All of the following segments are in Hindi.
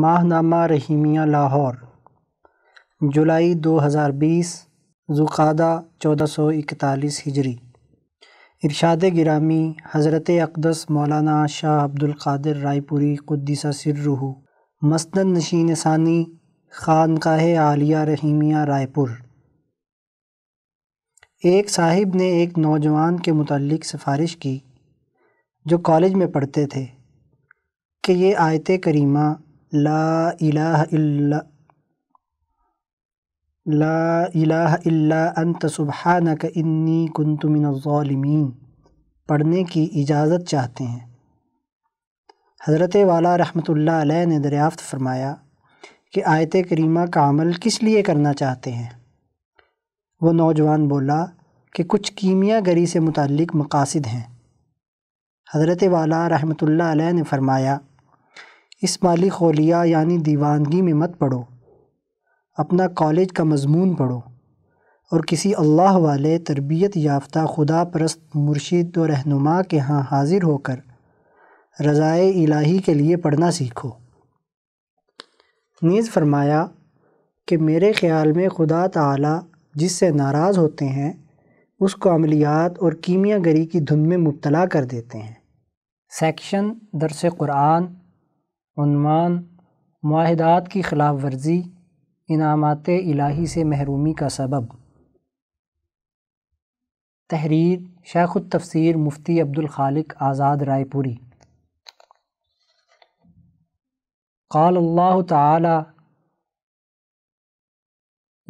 माहनामा रहीमिया लाहौर जुलाई 2020 जुकादा इकतालीस हिजरी इरशाद गिरामी हज़रत अकदस मौलाना शाह अब्दुल कादिर रायपुरी कुद्दीसा सिर्रू मसनद नशीन सानी खानकाह आलिया रहीमिया रायपुर एक साहिब ने एक नौजवान के मतलब सिफारिश की जो कॉलेज में पढ़ते थे कि ये आयत करीमा ला ला इलाह इल्ला अंत सुबहानक इन्नी कुंतु पढ़ने की इजाज़त चाहते हैं हज़रत वाला रहमत ने दरियाफ़त फरमाया कि आयत करीमा का अमल किस लिए करना चाहते हैं वो नौजवान बोला कि कुछ कीमिया गरी से मुतल मकासद हैं हज़रत वाला रहमत अलैह ने फरमाया इस माली खोलिया यानी दीवानगी में मत पढ़ो अपना कॉलेज का मजमून पढ़ो और किसी अल्लाह वाले तरबियत याफ्ता खुदा परस्त मुर्शिद व रहनुमा के यहाँ हाज़िर होकर रज़ाए इलाही के लिए पढ़ना सीखो नीज़ फरमाया कि मेरे ख़्याल में खुदा ताला जिससे नाराज़ होते हैं उसको अमलियात और कीमियागरी की धुन में मुबतला कर देते हैं सेक्शन दरस कुरान उनवान माहदात की ख़िलाफ़ वर्जी इनामत इलाही से महरूमी का सबब तहरीर शेख तफसीर मुफ्ती अब्दुल खालिक आज़ाद रायपुरी قال الله تعالى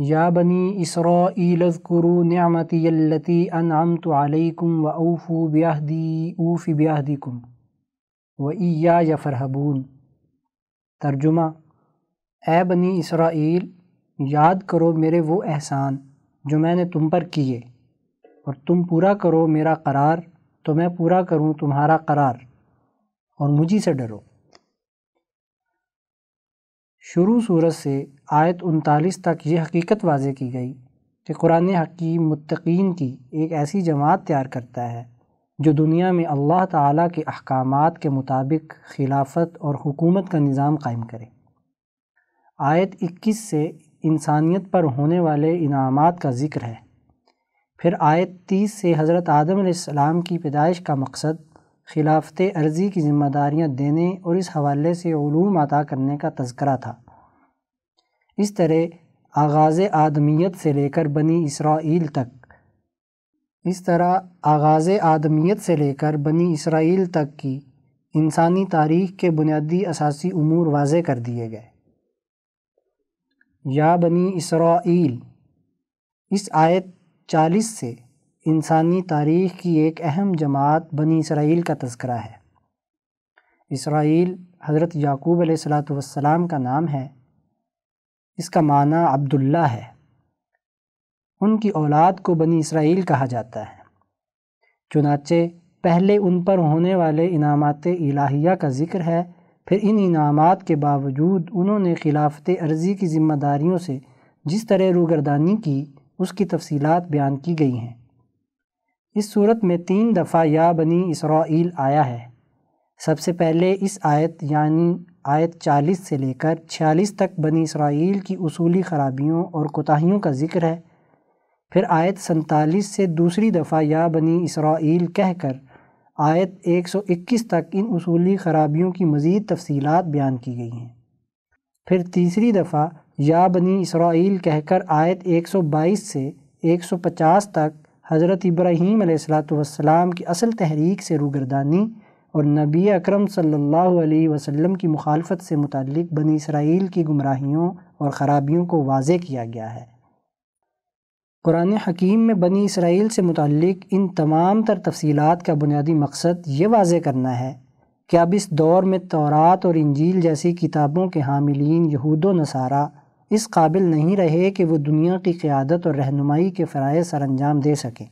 يا بني إسرائيل اذكروا نعمتي التي أنعمت عليكم وأوفوا بعهدي أوف بعهدكم وإياي فارهبون तर्जुमा ए बनी इसराइल याद करो मेरे वो एहसान जो मैंने तुम पर किए और तुम पूरा करो मेरा करार तो मैं पूरा करूं तुम्हारा करार और मुझी से डरो शुरू सूरत से आयत उनतालीस तक ये हकीकत वाज की गई कि कुरान हकीम मुतकीन की एक ऐसी जमात तैयार करता है जो दुनिया में अल्लाह ताला के अहकाम के मुताबिक खिलाफत और हुकूमत का निज़ाम कायम करे आयत 21 से इंसानियत पर होने वाले इनामात का ज़िक्र है फिर आयत 30 से हज़रत आदम की पैदाइश का मकसद खिलाफत अर्ज़ी की जिम्मेदारियाँ देने और इस हवाले से ूम अता करने का तस्करा था इस तरह आगाज़ आदमियत से लेकर बनी इसराइल तक इस तरह आगाज़ आदमियत से लेकर बनी इसराइल तक की इंसानी तारीख के बुनियादी असासी अमूर वाज कर दिए गए या बनी इसराइल इस आयत चालीस से इंसानी तारीख की एक अहम जमात बनी इसराइल का तस्करा है इसराइल हज़रत याकूब सलाम का नाम है इसका माना अब्दुल्ला है उनकी औलाद को बनी इसराइल कहा जाता है चुनाचे पहले उन पर होने वाले इनामत इलाहिया का जिक्र है फिर इन इनामात के बावजूद उन्होंने खिलाफत अर्जी की जिम्मेदारियों से जिस तरह रूगरदानी की उसकी तफसीत बयान की गई हैं इस सूरत में तीन दफ़ा या बनी इसराइल आया है सबसे पहले इस आयत यानी आयत 40 से लेकर 46 तक बनी इसराइल की उसूली खराबियों और कोताही का जिक्र है फिर आयत सैतालीस से दूसरी दफ़ा या बनी इसराइल कहकर आयत 121 तक इन उसूली खराबियों की मज़ीद तफसीलात बयान की गई हैं फिर तीसरी दफ़ा या बनी इसराइल कहकर आयत 122 से 150 तक हज़रत इब्राहीम अलैहिस्सलाम की असल तहरीक से रूगरदानी और नबी अकरम सल्लल्लाहु अलैहि वसल्लम की मुखालफत से मुतल बनी इसराइल की गुमराहियों और ख़राबियों को वाज किया गया है कुरान हकीम में बनी इसराइल से मुतक इन तमाम तर तफसीलात का बुनियादी मकसद ये वाज करना है कि अब इस दौर में तोरात और इंजील जैसी किताबों के हामिलीन यहूद नसारा इस काबिल नहीं रहे कि वह दुनिया की क़्यादत और रहनुमाई के फ़राय सर अंजाम दे सकें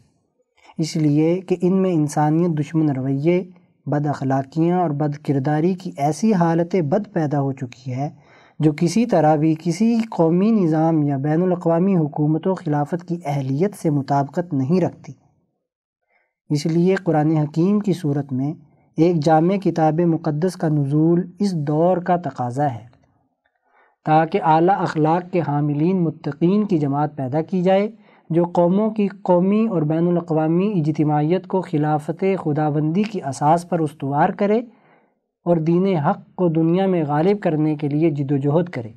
इसलिए कि इन में इंसानियत दुश्मन रवैये बद अखलाकियाँ और बद किरदारी की ऐसी हालतें बद पैदा हो चुकी है जो किसी तरह भी किसी कौमी निज़ाम या बैन अवी हुकूमत खिलाफत की अहलियत से मुताबकत नहीं रखती इसलिए कुरान हकीम की सूरत में एक जाम किताब मुक़दस का नज़ूल इस दौर का तकाजा है ताकि अली अखलाक के हामिलीन मुतकीन की जमात पैदा की जाए जो कौमों की कौमी और बैन अवी इजतमाहीत को खिलाफत खुदाबंदी की असास पर उसवार करे और दीन हक़ को दुनिया में गालिब करने के लिए जदोजहद करे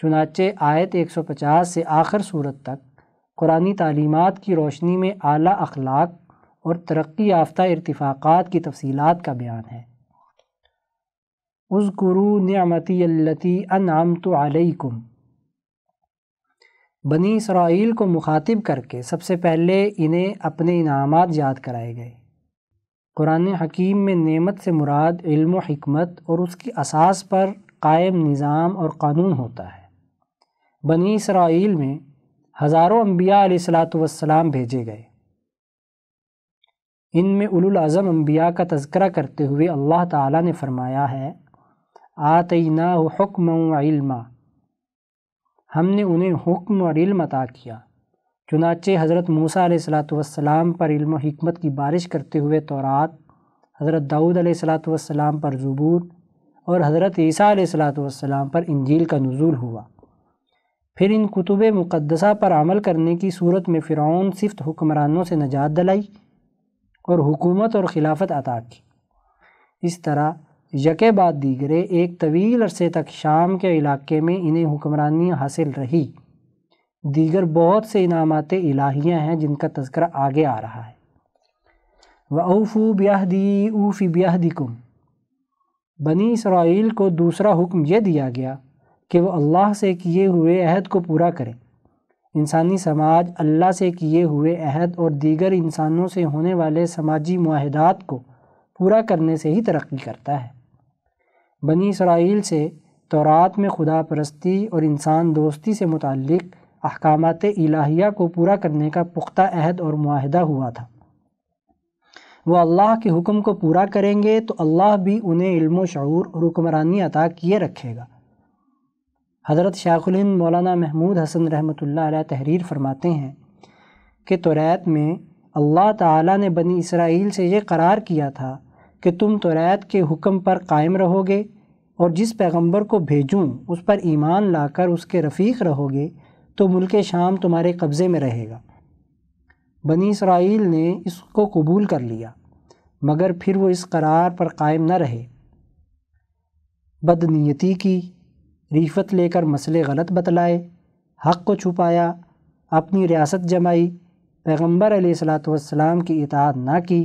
चुनाचे आयत 150 से आखिर सूरत तक कुरानी तालीमात की रोशनी में आला अखलाक और तरक्की याफ्ता इरतफाक़ात की तफसीत का बयान है उस गुरु नमती अल्लती अनाम तो आलकुम बनी इसराइल को मुखातिब करके सबसे पहले इन्हें अपने इनामात याद कराए गए कुरान हकीम में नेमत से मुराद इल्म हमत और उसकी असास पर कायम निज़ाम और कानून होता है बनी इसराइल में हज़ारों अम्बिया सलाम भेजे गए इन इनमें उलज़म अम्बिया का तस्करा करते हुए अल्लाह ताला ने फरमाया है आतना हुक्म इल्मा हमने उन्हें हुक्म और इल्म अता किया चुनाचे हज़रत मूसा सलाम पर इल्म हिकमत की बारिश करते हुए तौरात हज़रत दाऊद सलाम पर ज़बूर और हज़रत ईसा सलाम पर इंजील का नज़ुल हुआ फिर इन कुतुब मुक़दसा पर अमल करने की सूरत में फ़िरौन सिफ्त हुक्मरानों से नजात दिलाई और हुकूमत और खिलाफत अता की इस तरह यके बाद दीगरे एक तवील अरसे तक शाम के इलाके में इन्हें हुक्मरानी हासिल रही दीगर बहुत से इनामत इलाहियाँ हैं जिनका तस्करा आगे आ रहा है व ऊफ़ू ब्याहदी ऊफ़ी कुम बनी इसराइल को दूसरा हुक्म यह दिया गया कि वह अल्लाह से किए हुए अहद को पूरा करें इंसानी समाज अल्लाह से किए हुए अहद और दीगर इंसानों से होने वाले समाजी माहदात को पूरा करने से ही तरक्की करता है बनी इसराइल से तौरात में खुदा परस्ती और इंसान दोस्ती से मुतक़ अहकाम इलाहिया को पूरा करने का पुख्ता अहद और माहदा हुआ था वो अल्लाह के हुक्म को पूरा करेंगे तो अल्लाह भी उन्हें इल्म शूर और हुक्मरानी अता किए रखेगा हज़रत शाहुलिन मौलाना महमूद हसन ला तहरीर फरमाते हैं कि तौरात में अल्लाह ताला ने बनी इसराइल से ये करार किया था कि तुम तौरात के हुक्म पर कायम रहोगे और जिस पैगंबर को भेजूं उस पर ईमान लाकर उसके रफ़ीक रहोगे तो मुल्क शाम तुम्हारे कब्ज़े में रहेगा बनी इसराइल ने इसको कबूल कर लिया मगर फिर वो इस करार पर कायम न रहे बदनीयती की रिफत लेकर मसले गलत बतलाए हक़ को छुपाया अपनी रियासत जमाई पैगंबर सलाम की इताद ना की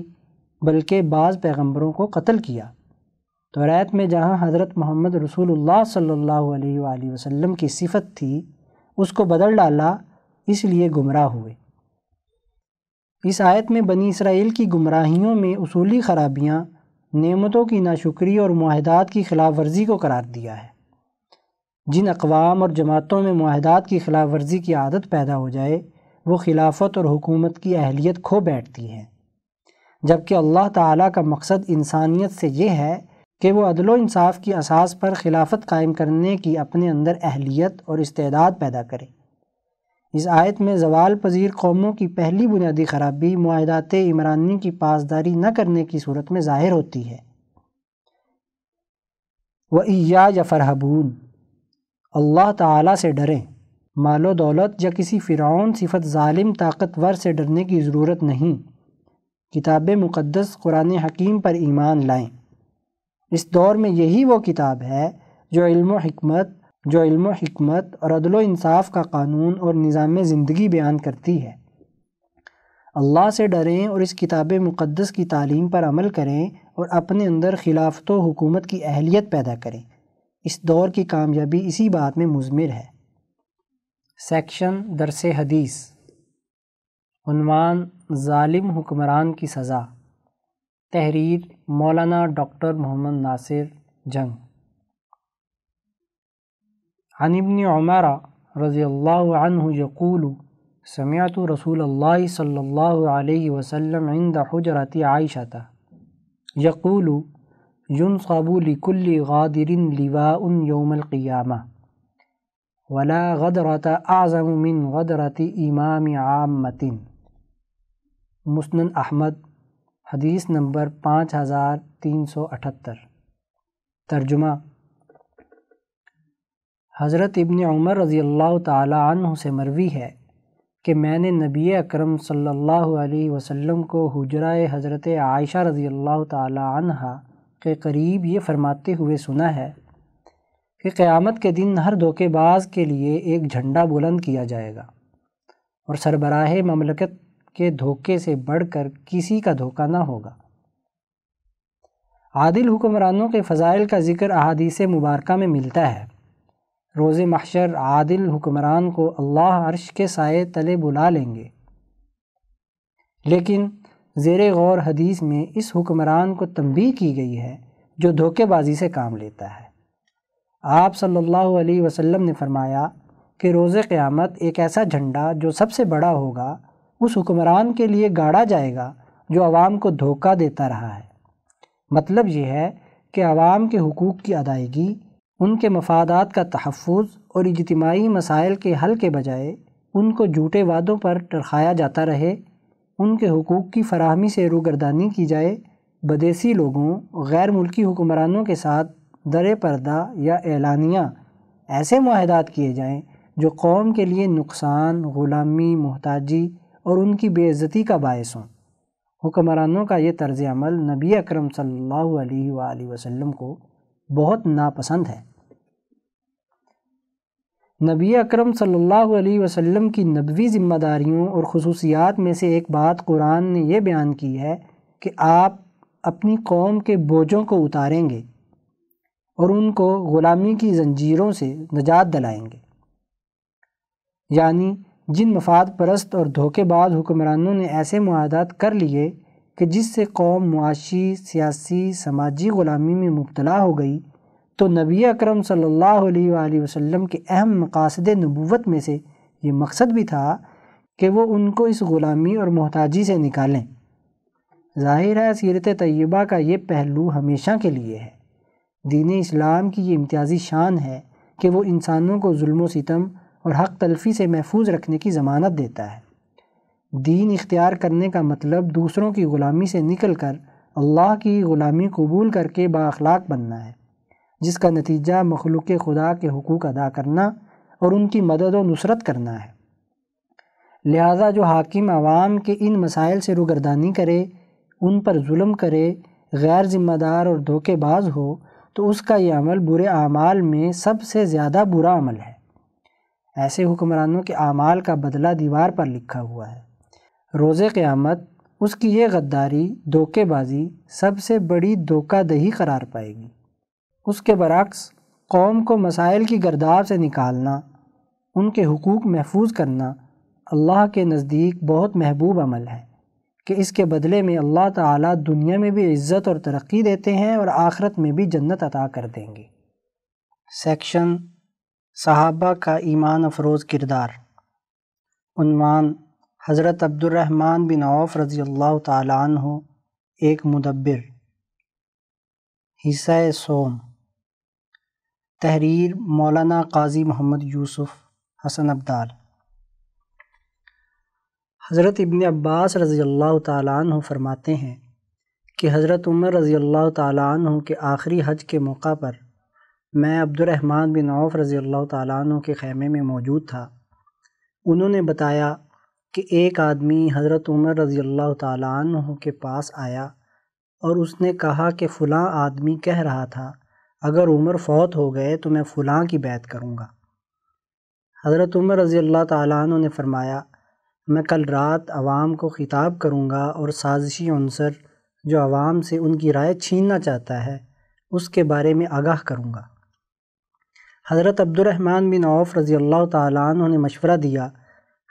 बल्कि बाज़ पैगंबरों को कत्ल किया तो रैत में जहाँ हज़रत मोहम्मद रसूलुल्लाह सल्लल्लाहु अलैहि वसल्लम की सिफत थी उसको बदल डाला इसलिए गुमराह हुए इस आयत में बनी इसराइल की गुमराहियों में उसूली खराबियाँ नेमतों की नाशुक्री और माहदात की खिलाफ वर्जी को करार दिया है जिन अकवाम और जमातों में माहदात की खिलाफ वर्जी की आदत पैदा हो जाए वो खिलाफत और हुकूमत की अहलियत खो बैठती है जबकि अल्लाह ताला का मकसद इंसानियत से ये है कि वो अदलो इंसाफ की असास पर खिलाफत कायम करने की अपने अंदर अहलियत और इस्तेदाद पैदा करे इस आयत में जवाल पजीर कौमों की पहली बुनियादी खराबी माहदात इमरानी की पासदारी न करने की सूरत में ज़ाहिर होती है व या या फरहबून अल्लाह ताला से डरें मालो दौलत या किसी फ़िरौन सिफत ालिम ताकतवर से डरने की ज़रूरत नहीं किताब मुक़दस कुरान हकीम पर ईमान लाएं इस दौर में यही वो किताब है जो इल्म हिकमत जो इल्म हिकमत और अदल इंसाफ का कानून और निज़ाम ज़िंदगी बयान करती है अल्लाह से डरें और इस किताब मुक़दस की तालीम पर अमल करें और अपने अंदर खिलाफत हुकूमत की अहलियत पैदा करें इस दौर की कामयाबी इसी बात में मुजमिर है सेक्शन दरस हदीस ालिम हुक्मरान की सज़ा तहरीर मौलाना डॉक्टर मोहम्मद नासिर जंग अनिबन उमारा रज़ी यकूल समियात रसूल अल्लाह सल्ला वसम इंद हजरत आयशा था यकूल युन कुल गादरिन लिवा उन योमलक़ियामा वला गदरत आज़म मिन गदरत इमाम आमतिन मुस्न अहमद हदीस नंबर पाँच हज़ार तीन सौ अठहत्तर तर्जुमा हज़रत इबन उमर रज़ी अल्लाह तु से मरवी है कि मैंने नबी अकरम सल्लल्लाहु अलैहि वसल्लम को हजरा हज़रत आयशा रज़ी अल्लाह तहा के करीब ये फरमाते हुए सुना है कि क़यामत के दिन हर धोखेबाज के लिए एक झंडा बुलंद किया जाएगा और सरबराह ममलकत के धोखे से बढ़कर किसी का धोखा ना होगा आदिल हुक्मरानों के फ़जाइल का जिक्र अहादीस मुबारक में मिलता है रोज़ महशर आदिल हुक्मरान को अल्लाह अर्श के साय तले बुला लेंगे लेकिन ज़ेर गौर हदीस में इस हुक्मरान को तंबी की गई है जो धोखेबाजी से काम लेता है आप सल्लल्लाहु अलैहि वसल्लम ने फरमाया कि रोज़ क़्यामत एक ऐसा झंडा जो सबसे बड़ा होगा उस हुक्मरान के लिए गाड़ा जाएगा जो आवाम को धोखा देता रहा है मतलब यह है कि आवाम के हकूक़ की अदायगी उनके मफादात का तहफ़ और इजतमाही मसाइल के हल के बजाय उनको झूठे वादों पर टरखाया जाता रहे उनके हकूक़ की फरहमी से रूगरदानी की जाए बदेसी लोगों गैर मुल्की हुक्मरानों के साथ दर पर्दा या एलानिया ऐसे माहदात किए जाएँ जो कौम के लिए नुकसान ग़ुलामी मोहताजी और उनकी बेइज्जती का बायस हों हुक्मरानों का ये तर्ज अमल नबी अकरम सल्लल्लाहु अलैहि वसल्लम को बहुत नापसंद है नबी अकरम सल्लल्लाहु अलैहि वसल्लम की नबवी ज़िम्मेदारियों और खसूसियात में से एक बात कुरान ने यह बयान की है कि आप अपनी कौम के बोझों को उतारेंगे और उनको ग़ुलामी की जंजीरों से निजात दिलाएंगे यानी जिन मफाद परस्त और धोखेबाज हुक्मरानों ने ऐसे माहदात कर लिए कि जिससे कौम मुआशी सियासी समाजी ग़ुलामी में मुबतला हो गई तो नबी अकरम सल्लल्लाहु अलैहि वसल्लम के अहम मकासद नबूवत में से ये मकसद भी था कि वो उनको इस ग़ुलामी और मोहताजी से निकालें ज़ाहिर है सीरत तय्यबा का ये पहलू हमेशा के लिए है दीन इस्लाम की ये इम्तियाज़ी शान है कि वो इंसानों को म सितम और हक़ तलफी से महफूज रखने की ज़मानत देता है दीन इख्तियार करने का मतलब दूसरों की ग़ुलामी से निकल कर अल्लाह की ग़ुलामी कबूल करके बाखलाक बनना है जिसका नतीजा मखलूक खुदा के हकूक़ अदा करना और उनकी मदद व नुसरत करना है लिहाजा जो हाकिम आवाम के इन मसाइल से रुगरदानी करे उन पर जुल्म करे गैर ज़िम्मेदार और धोखेबाज हो तो उसका यह अमल बुरे अमाल में सबसे ज़्यादा बुरा अमल है ऐसे हुक्मरानों के अमाल का बदला दीवार पर लिखा हुआ है रोज़ क़्यामत उसकी ये गद्दारी धोखेबाजी सबसे बड़ी धोखादही करार पाएगी उसके बरक्स कौम को मसाइल की गर्दाव से निकालना उनके हकूक़ महफूज करना अल्लाह के नज़दीक बहुत महबूब अमल है कि इसके बदले में अल्लाह ताला दुनिया में भी इज़्ज़त और तरक्की देते हैं और आखरत में भी जन्नत अता कर देंगे सेक्शन सहाबा का ईमान अफरोज़ किरदार हज़रत अब्दुलरहमान बिन औफ रज़ी अल्लाह तु एक मुदब्बिर हिस्सा सोम तहरीर मौलाना काजी मोहम्मद यूसुफ हसन अब्दाल हज़रत इबन अब्बास रज़ी अल्लाह तु फरमाते हैं कि हज़रत उमर रज़ी अल्लाह तु के आखिरी हज के मौका पर मैं अब्दुलरहमान बिन औफ रज़ी अल्लाह तु के ख़ैमे में मौजूद था उन्होंने बताया कि एक आदमी हज़रत उमर रज़ी अल्लाह तु के पास आया और उसने कहा कि फ़लाँ आदमी कह रहा था अगर उमर फौत हो गए तो मैं फ़लाँ की बैत करूँगा हज़रत उमर रज़ी अल्लाह तु ने फ़रमाया मैं कल रात आवाम को ख़िताब करूँगा और साजिशी अनसर जो आवाम से उनकी राय छीनना चाहता है उसके बारे में आगाह करूँगा हज़रत अब्दुलरहमान बिन औफ रज़ी अल्लाह तु ने मशवरा दिया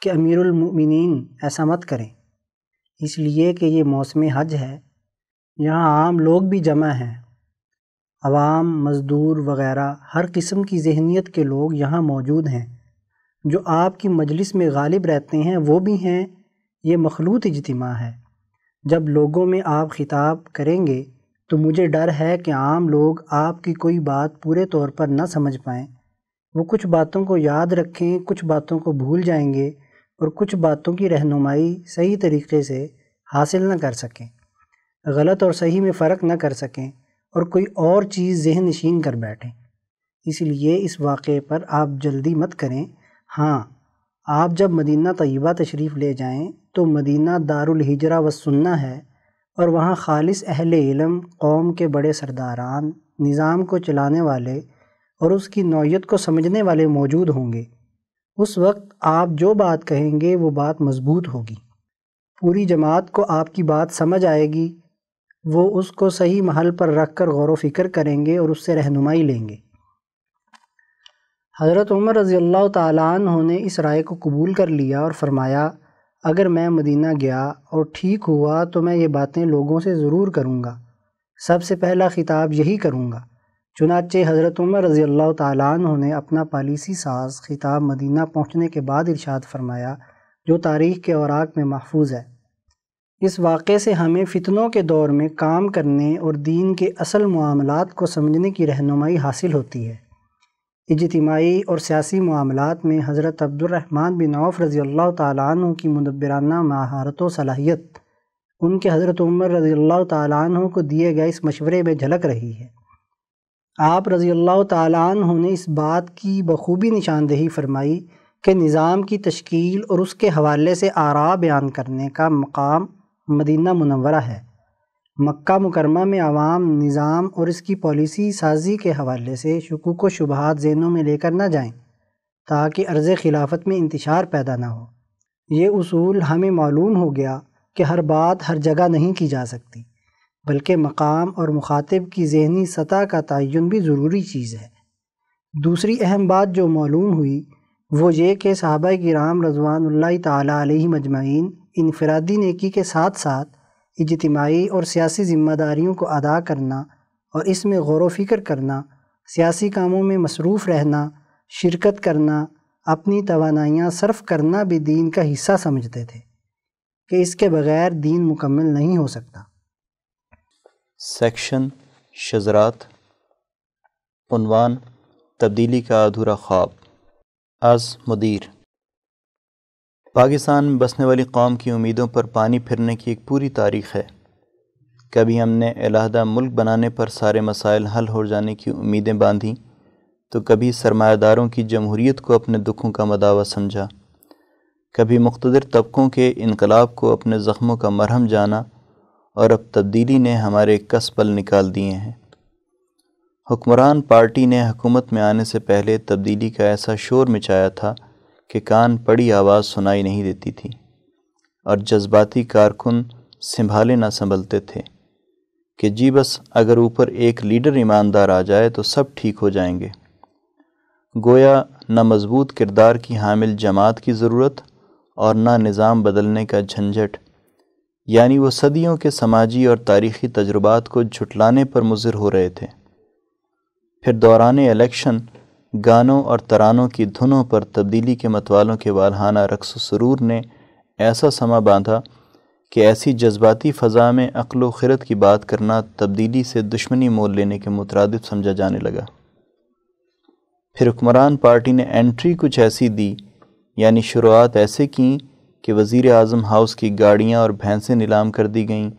कि अमीरमिन ऐसा मत करें इसलिए कि ये मौसम हज है यहाँ आम लोग भी जमा हैं आवाम मज़दूर वगैरह हर किस्म की जहनीत के लोग यहाँ मौजूद हैं जो आपकी मजलिस में गालिब रहते हैं वो भी हैं ये मखलूत इजतमा है जब लोगों में आप खिताब करेंगे तो मुझे डर है कि आम लोग आपकी कोई बात पूरे तौर पर ना समझ पाएँ वो कुछ बातों को याद रखें कुछ बातों को भूल जाएंगे और कुछ बातों की रहनुमाई सही तरीके से हासिल न कर सकें गलत और सही में फ़र्क न कर सकें और कोई और चीज़ जहन नशीन कर बैठें इसलिए इस वाक़े पर आप जल्दी मत करें हाँ आप जब मदीना तयबा तशरीफ़ ले जाएं तो मदीना दारुल हिजरा व सुन्ना है और वहाँ खालिस अहल इलम कौम के बड़े सरदारान निज़ाम को चलाने वाले और उसकी नौीयत को समझने वाले मौजूद होंगे उस वक्त आप जो बात कहेंगे वो बात मजबूत होगी पूरी जमात को आपकी बात समझ आएगी वो उसको सही महल पर रख कर गौर वफ़िक्र करेंगे और उससे रहनुमाई लेंगे हज़रत उमर रज़ी अल्लाह ने इस राय को कबूल कर लिया और फरमाया अगर मैं मदीना गया और ठीक हुआ तो मैं ये बातें लोगों से ज़रूर करूँगा सबसे पहला ख़िताब यही करूँगा चुनाचे हज़रत उमर रज़ी अल्लाह तु ने अपना पॉलिसी साज ख़िताब मदीना पहुँचने के बाद इरशाद फरमाया जो तारीख़ के औराक में महफूज है इस वाक़े से हमें फ़ितनों के दौर में काम करने और दीन के असल मामलात को समझने की रहनुमाई हासिल होती है इजतमाही और सियासी मामलों में हज़रत अब्दुलरहमान बिन औफ रज़ी अल्लाह तु की मदबराना महारत व सलाहियत उनके हज़रत उमर रज़ी अल्लाह तु को दिए गए इस मशवरे में झलक रही है आप रज़ी अल्लाह तु ने इस बात की बखूबी निशानदेही फरमाई कि निज़ाम की तश्कील और उसके हवाले से आरा बयान करने का मकाम मदीना मुनवरा है मक्का मुकरमा में आवाम निज़ाम और इसकी पॉलिसी साजी के हवाले से शकूक व शुबहत जहनों में लेकर ना जाएं ताकि अर्ज़ खिलाफत में इंतशार पैदा ना हो ये उसूल हमें मालूम हो गया कि हर बात हर जगह नहीं की जा सकती बल्कि मकाम और मुखातिब की जहनी सतह का तयन भी ज़रूरी चीज़ है दूसरी अहम बात जो मालूम हुई वो ये कि साहबा कराम रजवान तला तजमाइन इनफरादी नेकी के साथ साथ इजतमाही और सियासी ज़िम्मेदारियों को अदा करना और इसमें गौर वफिक्र करना सियासी कामों में मसरूफ़ रहना शिरकत करना अपनी तोानाइयाँ सर्फ करना भी दीन का हिस्सा समझते थे कि इसके बगैर दीन मुकम्मल नहीं हो सकता सेक्शन शजरात उनवान तब्दीली का अधूरा ख्वाब अज़ मुदीर पाकिस्तान में बसने वाली कौम की उम्मीदों पर पानी फिरने की एक पूरी तारीख है कभी हमने अलहदा मुल्क बनाने पर सारे मसाइल हल हो जाने की उम्मीदें बांधी तो कभी सरमादारों की जमहूरीत को अपने दुखों का मदावा समझा कभी मुख्तर तबकों के इनकलाब को अपने ज़ख्मों का मरहम जाना और अब तब्दीली ने हमारे कसबल निकाल दिए हैं हुक्मरान पार्टी ने हकूमत में आने से पहले तब्दीली का ऐसा शोर मिचाया था कि कान पड़ी आवाज़ सुनाई नहीं देती थी और जज्बाती कारकुन संभाले ना संभलते थे कि जी बस अगर ऊपर एक लीडर ईमानदार आ जाए तो सब ठीक हो जाएंगे गोया न मजबूत किरदार की हामिल जमात की ज़रूरत और ना निज़ाम बदलने का झंझट यानी वो सदियों के समाजी और तारीखी तजुर्बात को झुटलाने पर मुजर हो रहे थे फिर दौरान इलेक्शन गानों और तरानों की धुनों पर तब्दीली के मतवालों के वालहाना रक्स सरूर ने ऐसा समा बांधा कि ऐसी जज्बाती फ़ज़ा में अक्ल खिरत की बात करना तब्दीली से दुश्मनी मोल लेने के मुतरद समझा जाने लगा फिर हुक्मरान पार्टी ने एंट्री कुछ ऐसी दी यानी शुरुआत ऐसे की कि वज़ी अजम हाउस की गाड़ियाँ और भैंसें नीलाम कर दी गईं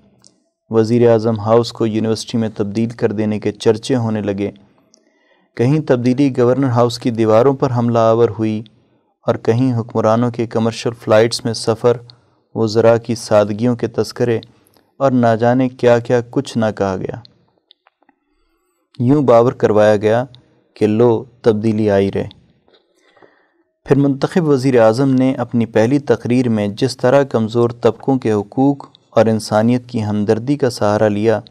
वज़ी अजम हाउस को यूनिवर्सिटी में तब्दील कर देने के चर्चे होने लगे कहीं तब्दीली गवर्नर हाउस की दीवारों पर हमला आवर हुई और कहीं हुक्मरानों के कमर्शियल फ़्लाइट्स में सफ़र वज़रा की सादगियों के तस्करे और ना जाने क्या क्या कुछ ना कहा गया यूं बावर करवाया गया कि लो तब्दीली आई रहे फिर मंतखब वज़ी अजम ने अपनी पहली तकरीर में जिस तरह कमज़ोर तबकों के हकूक़ और इंसानियत की हमदर्दी का सहारा लिया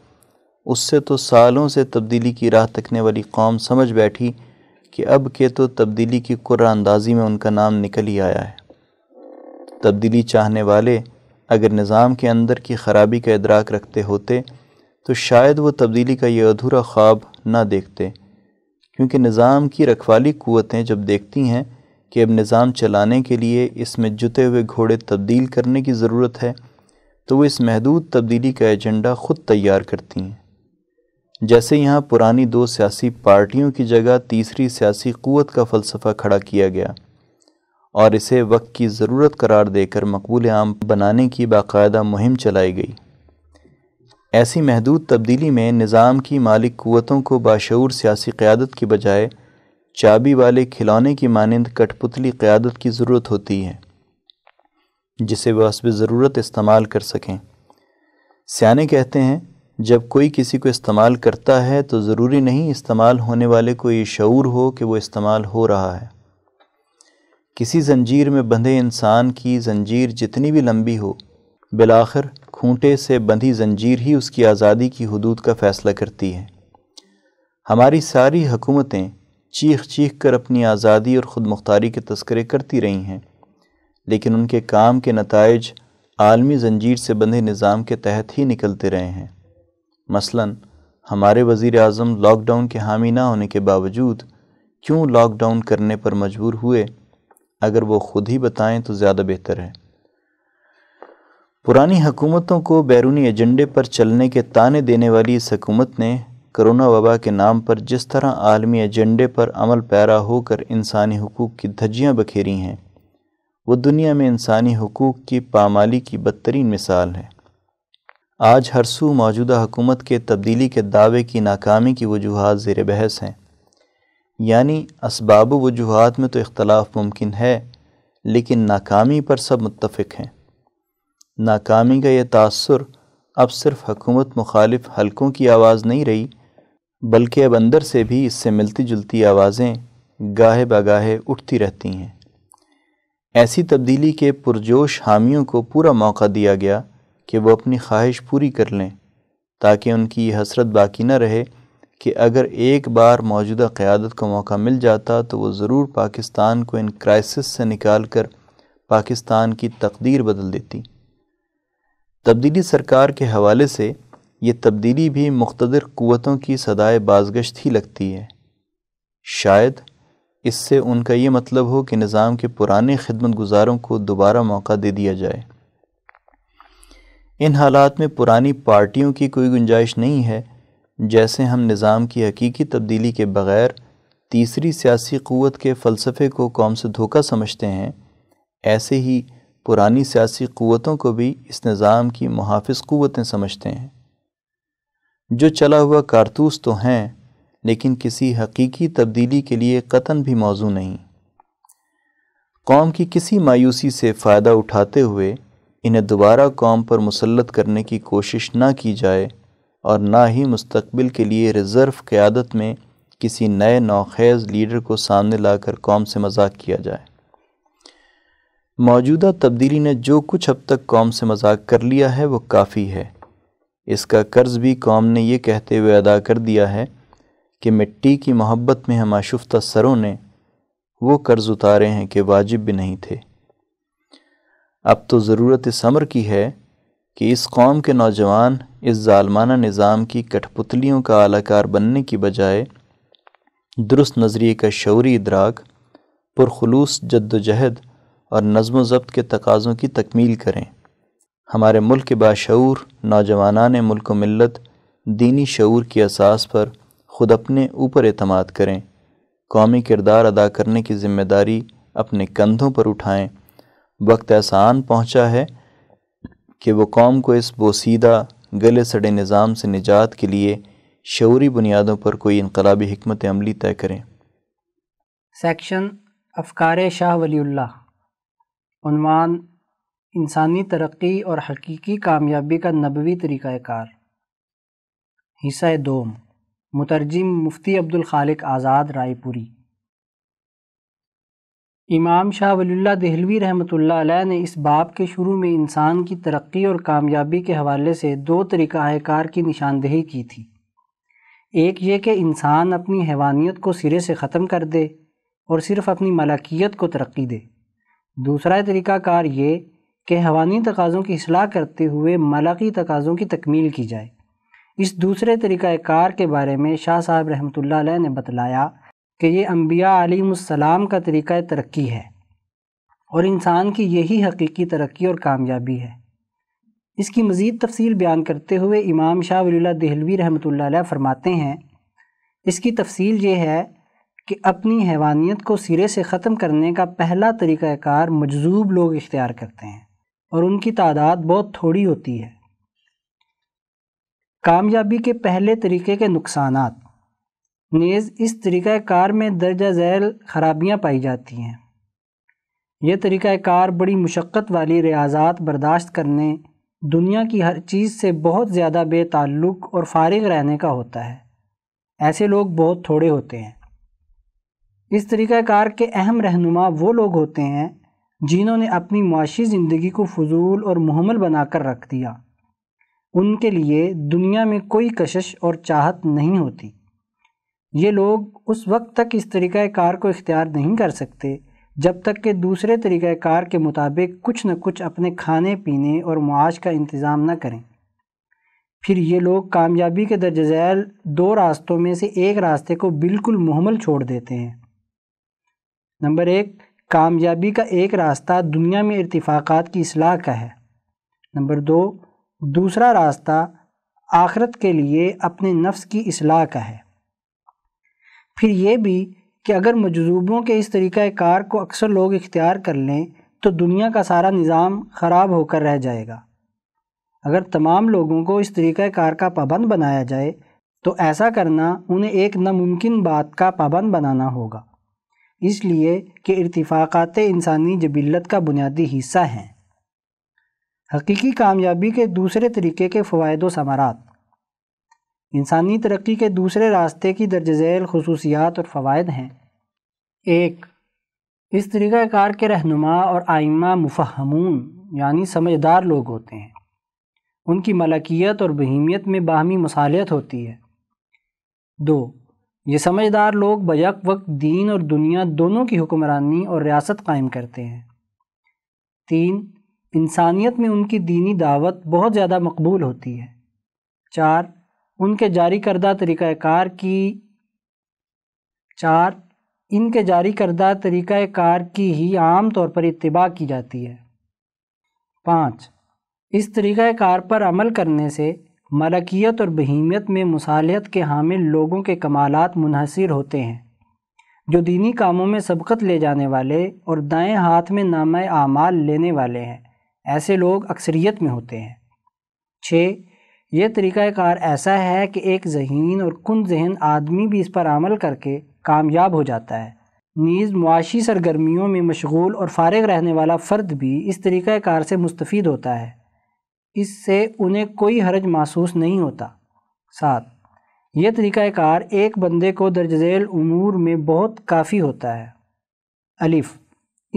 उससे तो सालों से तब्दीली की राह तकने वाली कौम समझ बैठी कि अब के तो तब्दीली की कुरानंदाज़ी में उनका नाम निकल ही आया है तब्दीली चाहने वाले अगर निज़ाम के अंदर की खराबी का इदराक रखते होते तो शायद वो तब्दीली का ये अधूरा ख्वाब ना देखते क्योंकि निज़ाम की रखवाली क़वतें जब देखती हैं कि अब निज़ाम चलाने के लिए इसमें जुते हुए घोड़े तब्दील करने की ज़रूरत है तो वो इस महदूद तब्दीली का एजेंडा ख़ुद तैयार करती हैं जैसे यहाँ पुरानी दो सियासी पार्टियों की जगह तीसरी सियासी क़वत का फ़लसफ़ा खड़ा किया गया और इसे वक्त की ज़रूरत करार देकर मकबूल आम बनाने की बाकायदा मुहिम चलाई गई ऐसी महदूद तब्दीली में निज़ाम की मालिक क़वतों को बाशूर सियासी क़्यादत की बजाय चाबी वाले खिलौने की मानंद कठपुतली क़्यादत की ज़रूरत होती है जिसे वह हसब ज़रूरत इस्तेमाल कर सकें सियाने कहते हैं जब कोई किसी को इस्तेमाल करता है तो ज़रूरी नहीं इस्तेमाल होने वाले को ये शूर हो कि वो इस्तेमाल हो रहा है किसी जंजीर में बंधे इंसान की जंजीर जितनी भी लंबी हो बिलाखिर खूंटे से बंधी जंजीर ही उसकी आज़ादी की हदूद का फ़ैसला करती है हमारी सारी हुकूमतें चीख चीख कर अपनी आज़ादी और ख़ुद मुख्तारी के तस्करे करती रही हैं लेकिन उनके काम के नतज आलमी जंजीर से बंधे निज़ाम के तहत ही निकलते रहे हैं मसलन हमारे वज़ी अजम लॉकडाउन के हामी ना होने के बावजूद क्यों लॉकडाउन करने पर मजबूर हुए अगर वो ख़ुद ही बताएं तो ज़्यादा बेहतर है पुरानी हकूमतों को बैरूनी एजेंडे पर चलने के ताने देने वाली इस हकूमत ने करोना वबा के नाम पर जिस तरह आलमी एजेंडे पर अमल पैरा होकर इंसानी हकूक़ की धज्जियाँ बखेरी हैं वो दुनिया में इंसानी हकूक़ की पामाली की बदतरीन मिसाल है आज हर सू मौजूदा हुकूमत के तब्दीली के दावे की नाकामी की वजूहत ज़ेर बहस हैं यानी इसबाब वजूहत में तो इख्तलाफ मुमकिन है लेकिन नाकामी पर सब मुतफ़ हैं नाकामी का यह तसर अब सिर्फ हकूमत मुखालिफ हलकों की आवाज़ नहीं रही बल्कि अब अंदर से भी इससे मिलती जुलती आवाज़ें गाहे बगाहे उठती रहती हैं ऐसी तब्दीली के पुरजोश हामियों को पूरा मौका दिया गया कि वो अपनी ख्वाहिश पूरी कर लें ताकि उनकी ये हसरत बाकी न रहे कि अगर एक बार मौजूदा क़्यादत को मौका मिल जाता तो वो ज़रूर पाकिस्तान को इन क्राइसिस से निकाल कर पाकिस्तान की तकदीर बदल देती तब्दीली सरकार के हवाले से ये तब्दीली भी मुख्तर क़वतों की सदाए बाजगश्त ही लगती है शायद इससे उनका ये मतलब हो कि निज़ाम के पुराने खदमत गुजारों को दोबारा मौका दे दिया जाए इन हालात में पुरानी पार्टियों की कोई गुंजाइश नहीं है जैसे हम निज़ाम की हकीकी तब्दीली के बग़ैर तीसरी सियासी क़वत के फ़लसफ़े को कौम से धोखा समझते हैं ऐसे ही पुरानी सियासी क़वतों को भी इस निज़ाम की मुहाफ़ क़वतें समझते हैं जो चला हुआ कारतूस तो हैं लेकिन किसी हकीकी तब्दीली के लिए कतन भी मौजू नहीं कौम की किसी मायूसी से फ़ायदा उठाते हुए इन्हें दोबारा कौम पर मुसलत करने की कोशिश ना की जाए और ना ही मुस्तबिल के लिए रिज़र्व क़्यादत में किसी नए नौखेज़ लीडर को सामने लाकर कौम से मजाक किया जाए मौजूदा तब्दीली ने जो कुछ अब तक कौम से मजाक कर लिया है वो काफ़ी है इसका कर्ज भी कौम ने यह कहते हुए अदा कर दिया है कि मिट्टी की मोहब्बत में हम आशुफ्ता सरों ने वो कर्ज़ उतारे हैं कि वाजिब भी नहीं थे अब तो ज़रूरत समर की है कि इस कौम के नौजवान इस ालमाना निज़ाम की कठपुतलियों का आलाकार बनने की बजाय दुरुस्त नज़रिए का शौरी इदराक पुरखलूस जद्दोजहद और नज़म ज़ब्त के तकाज़ों की तकमील करें हमारे मुल्क के बाशूर नौजवान मुल्क मिलत दीनी शूर के असास पर ख़ुद अपने ऊपर अतमाद करें कौमी किरदार अदा करने की ज़िम्मेदारी अपने कंधों पर उठाएँ वक्त एहसान पहुँचा है कि वो कौम को इस बोसीदा गले सड़े निज़ाम से निजात के लिए शौरी बुनियादों पर कोई इनकलाबी हमत अमली तय करें सेक्शन अफकार शाह वलीवान इंसानी तरक्की और हकीकी कामयाबी का नबवी तरीक़ाकार हिस्सा दोम मुतरजम मुफ्ती अब्दुल खालिक आज़ाद रायपुरी इमाम शाह वलील्ला दहलवी रहमत ने इस बाब के शुरू में इंसान की तरक्की और कामयाबी के हवाले से दो तरीक़ाकार की निशानदेही की थी एक ये कि इंसान अपनी हैवानियत को सिरे से ख़त्म कर दे और सिर्फ़ अपनी मलकियत को तरक्की दे दूसरा तरीक़ाकार ये कि हवानी तकाज़ों की असलाह करते हुए मलकी तकाज़ों की तकमील की जाए इस दूसरे तरीक़ाकार के बारे में शाह साहब रहमत ने बतलाया कि ये अम्बिया आलीसम का तरीक़ा तरक्की है और इंसान की यही हकीकी तरक्की और कामयाबी है इसकी मज़ीद तफसील बयान करते हुए इमाम शाह वली दहलवी रहमत फरमाते हैं इसकी तफसील ये है कि अपनी हैवानियत को सिरे से ख़त्म करने का पहला तरीक़ाकार मजजूब लोग इख्तियार करते हैं और उनकी तादाद बहुत थोड़ी होती है कामयाबी के पहले तरीके के नुकसान नेज़ इस तरीक़ाकार में दर्जा झैल खराबियाँ पाई जाती हैं यह तरीक़ाकार बड़ी मशक्क़त वाली रियाजात बर्दाश्त करने दुनिया की हर चीज़ से बहुत ज़्यादा बेताल्लुक़ और फारग रहने का होता है ऐसे लोग बहुत थोड़े होते हैं इस तरीक़ाकार के अहम रहनुमा वो लोग होते हैं जिन्होंने अपनी मुशी ज़िंदगी को फजूल और महमल बना कर रख दिया उनके लिए दुनिया में कोई कशिश और चाहत नहीं होती ये लोग उस वक्त तक इस तरीक़ाकार को इख्तियार नहीं कर सकते जब तक कि दूसरे तरीक़ाकार के मुताबिक कुछ न कुछ अपने खाने पीने और मुआश का इंतज़ाम न करें फिर ये लोग कामयाबी के दर्ज झैल दो रास्तों में से एक रास्ते को बिल्कुल मुहमल छोड़ देते हैं नंबर एक कामयाबी का एक रास्ता दुनिया में इरतफाक़ात की असलाह का है नंबर दो दूसरा रास्ता आखरत के लिए अपने नफ्स की असलाह का है फिर ये भी कि अगर मजरूबों के इस तरीक़ा कार को अक्सर लोग इख्तियार कर लें तो दुनिया का सारा निज़ाम ख़राब होकर रह जाएगा अगर तमाम लोगों को इस तरीक़ा कार का पाबंद बनाया जाए तो ऐसा करना उन्हें एक नामुमकिन बात का पाबंद बनाना होगा इसलिए कि इरतफाक़ात इंसानी जबिलत का बुनियादी हिस्सा हैं हकीकी कामयाबी के दूसरे तरीके के फ़वाद समारात इंसानी तरक्की के दूसरे रास्ते की दर्ज झैल खसूसियात और फ़वाद हैं एक इस तरीक़ाकार के रहनुमा और आइमा मुफहमून यानी समझदार लोग होते हैं उनकी मलकियत और बहिमियत में बाहमी मसालियत होती है दो ये समझदार लोग बयक वक्त दीन और दुनिया दोनों की हुक्मरानी और रियासत कायम करते हैं तीन इंसानियत में उनकी दीनी दावत बहुत ज़्यादा मकबूल होती है चार उनके जारी करदा तरीकार की चार इनके जारी करदा तरीक़ाकार की ही आम तौर पर इतबा की जाती है पाँच इस तरीक़ाकार पर अमल करने से मलकियत और बहीमियत में मसालियत के हामिल लोगों के कमालत मुनहसर होते हैं जो दीनी कामों में सबकत ले जाने वाले और दाएँ हाथ में नाम आमाल लेने वाले हैं ऐसे लोग अक्सरियत में होते हैं छः ये तरीक़ाकार ऐसा है कि एक जहीन और कन जहन आदमी भी इस पर अमल करके कामयाब हो जाता है नीज़ मुआशी सरगर्मियों में मशगूल और फारग रहने वाला फ़र्द भी इस तरीक़ाकार से मुस्तफ़ होता है इससे उन्हें कोई हरज महसूस नहीं होता साथ यह तरीक़ाकार एक बंदे को दर्ज झेल अमूर में बहुत काफ़ी होता है अलिफ़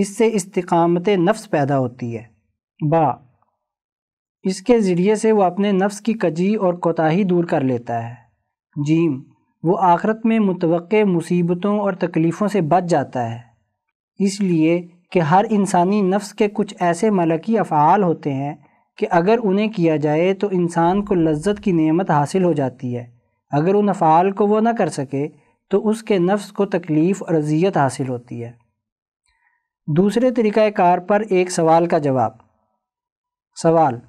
इससे इस्तकामत नफ्स पैदा होती है बा इसके ज़रिए से वह अपने नफ्स की कजी और कोताही दूर कर लेता है जीम वो आखरत में मुतव़ मुसीबतों और तकलीफ़ों से बच जाता है इसलिए कि हर इंसानी नफ्स के कुछ ऐसे मलकी अफ़ाल होते हैं कि अगर उन्हें किया जाए तो इंसान को लज्जत की नेमत हासिल हो जाती है अगर उन अफ़ाल को वो ना कर सके तो उसके नफ्स को तकलीफ़ और अजियत हासिल होती है दूसरे तरीक़ार पर एक सवाल का जवाब सवाल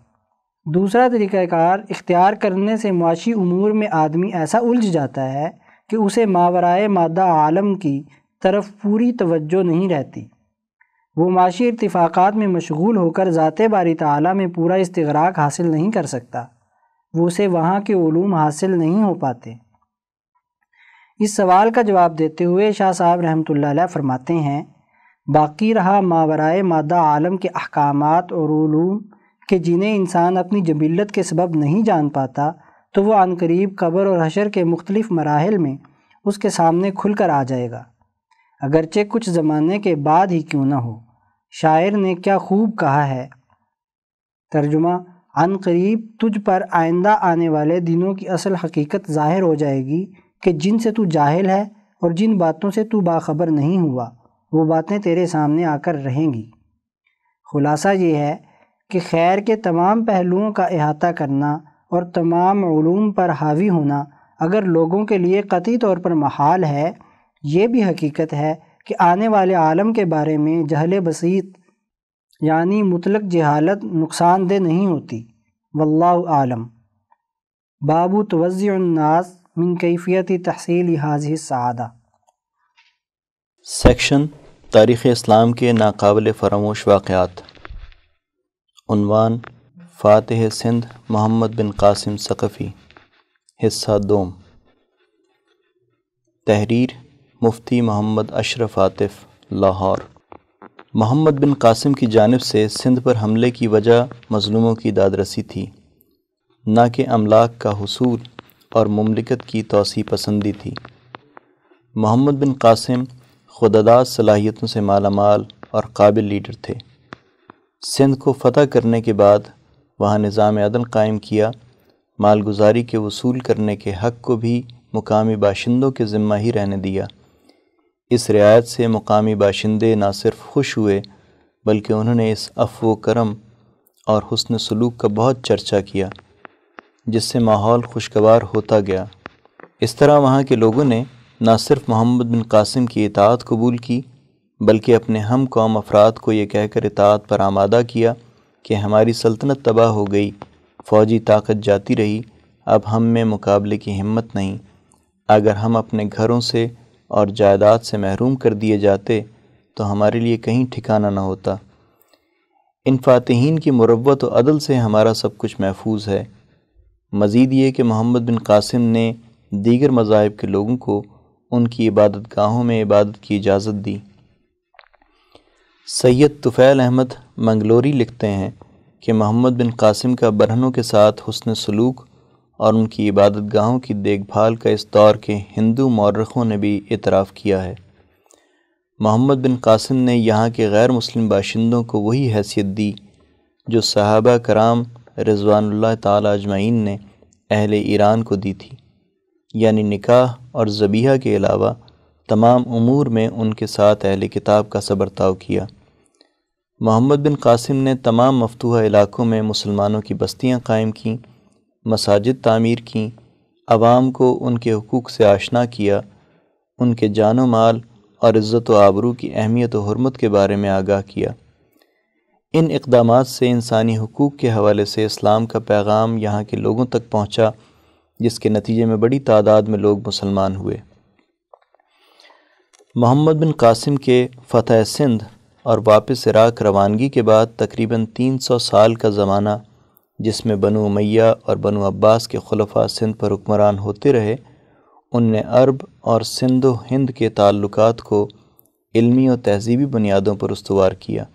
दूसरा तरीक़ाकार इख्तियार करने से मुआशी अमूर में आदमी ऐसा उलझ जाता है कि उसे मावराए मादा आलम की तरफ पूरी तवज्जो नहीं रहती वो माशी इतफाक़ात में मशगूल होकर ज़ाते बारी ताली में पूरा इस्तराक हासिल नहीं कर सकता वो उसे वहाँ के ूम हासिल नहीं हो पाते इस सवाल का जवाब देते हुए शाह साहब रहमतुल्लाह फरमाते हैं बाकी रहा मावराए मादा आलम के अहकाम और ूम कि जिन्हें इंसान अपनी जबिलत के सबब नहीं जान पाता तो वह अनकरीब कबर और हशर के मुख्तलिफ मराहल में उसके सामने खुल कर आ जाएगा अगरचे कुछ ज़माने के बाद ही क्यों ना हो शायर ने क्या खूब कहा है तर्जुमा क़रीब तुझ पर आइंदा आने वाले दिनों की असल हकीकत ज़ाहिर हो जाएगी कि जिन से तू जाहिल है और जिन बातों से तू बाखबर नहीं हुआ वो बातें तेरे सामने आकर रहेंगी खुलासा ये है कि खैर के तमाम पहलुओं का अहाता करना और तमाम ूम पर हावी होना अगर लोगों के लिए कती तौर पर महाल है ये भी हकीकत है कि आने वाले आलम के बारे में जहल बसीत यानी मुतलक जहालत नुकसानदेह नहीं होती वल्लाहु आलम बाबू तवज़नास मिन कैफियती तहसील हाज सदा सेक्शन तारीख़ इस्लाम के नाकबिल फरामोश वाक़ात उनवान फातह सिंध मोहम्मद बिन कासिम सकफ़ी हिस्सा दोम तहरीर मुफ्ती मोहम्मद अशरफ आतिफ लाहौर मोहम्मद बिन कासिम की जानब से सिंध पर हमले की वजह मज़लूमों की दादरसी थी ना कि अमलाक का हसूल और ममलिकत की तोसी पसंदी थी मोहम्मद बिन कासिम खुददाद सलाहियतों से मालामाल और काबिल लीडर थे सिंध को फ़तह करने के बाद वहाँ निज़ाम अदल कायम किया मालगुजारी के वसूल करने के हक़ को भी मुकामी बाशिंदों के ज़िम्मा ही रहने दिया इस रियायत से मुकामी बाशिंदे ना सिर्फ खुश हुए बल्कि उन्होंने इस अफव करम और हसन सलूक का बहुत चर्चा किया जिससे माहौल खुशगवार होता गया इस तरह वहाँ के लोगों ने ना सिर्फ मोहम्मद बिन कासिम की इतात कबूल की बल्कि अपने हम कौम अफराद को ये कहकर इतात पर आमादा किया कि हमारी सल्तनत तबाह हो गई फ़ौजी ताकत जाती रही अब हम में मुकाबले की हिम्मत नहीं अगर हम अपने घरों से और जायदाद से महरूम कर दिए जाते तो हमारे लिए कहीं ठिकाना न होता इन फ़ातहन की मुरवत और अदल से हमारा सब कुछ महफूज है मज़ीद ये कि मोहम्मद बिन कासिम ने दीगर मज़ाहब के लोगों को उनकी इबादत गाहों में इबादत की इजाज़त दी सैयद तुफ़ैल अहमद मंगलोरी लिखते हैं कि मोहम्मद बिन कासिम का बरहनों के साथ हसन सलूक और उनकी इबादत गाहों की देखभाल का इस दौर के हिंदू मौरखों ने भी इतराफ़ किया है मोहम्मद बिन कासिम ने यहाँ के गैर मुस्लिम बाशिंदों को वही हैसियत दी जो सहाबा कराम रिजवान तजमाइन ने अहल ईरान को दी थी यानी निकाह और ज़बीहा के अलावा तमाम उमूर में उनके साथ अहल किताब का सबरताव किया मोहम्मद बिन कासिम ने तमाम मफतूह इलाक़ों में मुसलमानों की बस्तियाँ कायम की मसाजिद तामीर की आवाम को उनके हकूक़ से आशना किया उनके जानो माल और इज़्ज़त व आबरू की अहमियत हरमत के बारे में आगाह किया इन इकदाम से इंसानी हकूक़ के हवाले से इस्लाम का पैगाम यहाँ के लोगों तक पहुँचा जिसके नतीजे में बड़ी तादाद में लोग मुसलमान हुए मोहम्मद बिन कासिम के फ़तह सिंध और वापस इराक रवानगी के बाद तकरीबन 300 साल का ज़माना जिसमें बनु मैया और बनु अब्बास के खलफा सिंध पर हुक्मरान होते रहे उनने अरब और सिंध हिंद के ताल्लुक को इल्मी और तहजीबी बुनियादों पर उसवार किया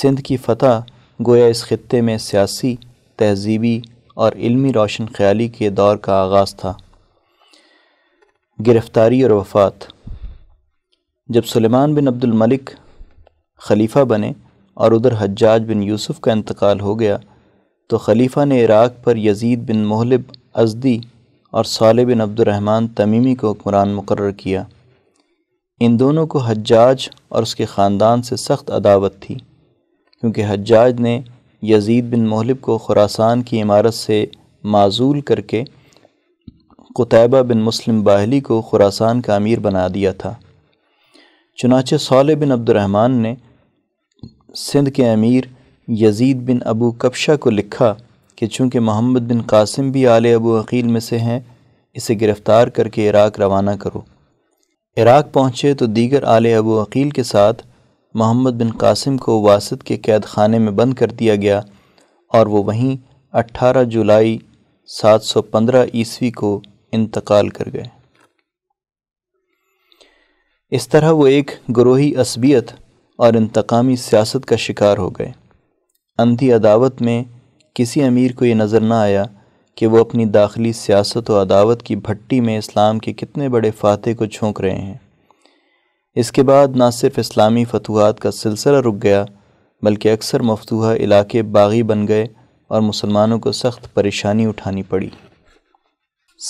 सिंध की फतह गोया इस खत्े में सियासी तहजीबी और इल्मी रोशन ख्याली के दौर का आगाज़ था गिरफ़्तारी और वफात जब सुलेमान बिन अब्दुल मलिक खलीफ़ा बने और उधर हज्जाज बिन यूसुफ का इंतकाल हो गया तो खलीफ़ा ने इराक़ पर यजीद बिन महलब अजदी और साल बिन अब्दुलरहमान तमीमी को हुक्मरान मुकर किया इन दोनों को हज्जाज और उसके ख़ानदान से सख्त अदावत थी क्योंकि हज्जाज ने यजीद बिन महलब को खुरासान की इमारत से माजूल करके कुतैबा बिन मुस्लिम बाहली को खुरासान का अमीर बना दिया था चुनाचे साल बिन अब्दुलरहमान ने सिंध के अमीर यजीद बिन अबू कपशा को लिखा कि चूँकि मोहम्मद बिन कासिम भी आल अबू अकील में से हैं इसे गिरफ़्तार करके इराक रवाना करो इराक पहुँचे तो दीगर आल अबू अकील के साथ मोहम्मद बिन कासिम को वासद के कैद खाने में बंद कर दिया गया और वो वहीं 18 जुलाई 715 ईस्वी को इंतकाल कर गए इस तरह वो एक ग्रोही असबियत और इंतकामी सियासत का शिकार हो गए अंधी अदावत में किसी अमीर को ये नज़र ना आया कि वो अपनी दाखिली सियासत और अदावत की भट्टी में इस्लाम के कितने बड़े फातह को झोंक रहे हैं इसके बाद ना सिर्फ इस्लामी फतवाहत का सिलसिला रुक गया बल्कि अक्सर मफतूह इलाके बागी बन गए और मुसलमानों को सख्त परेशानी उठानी पड़ी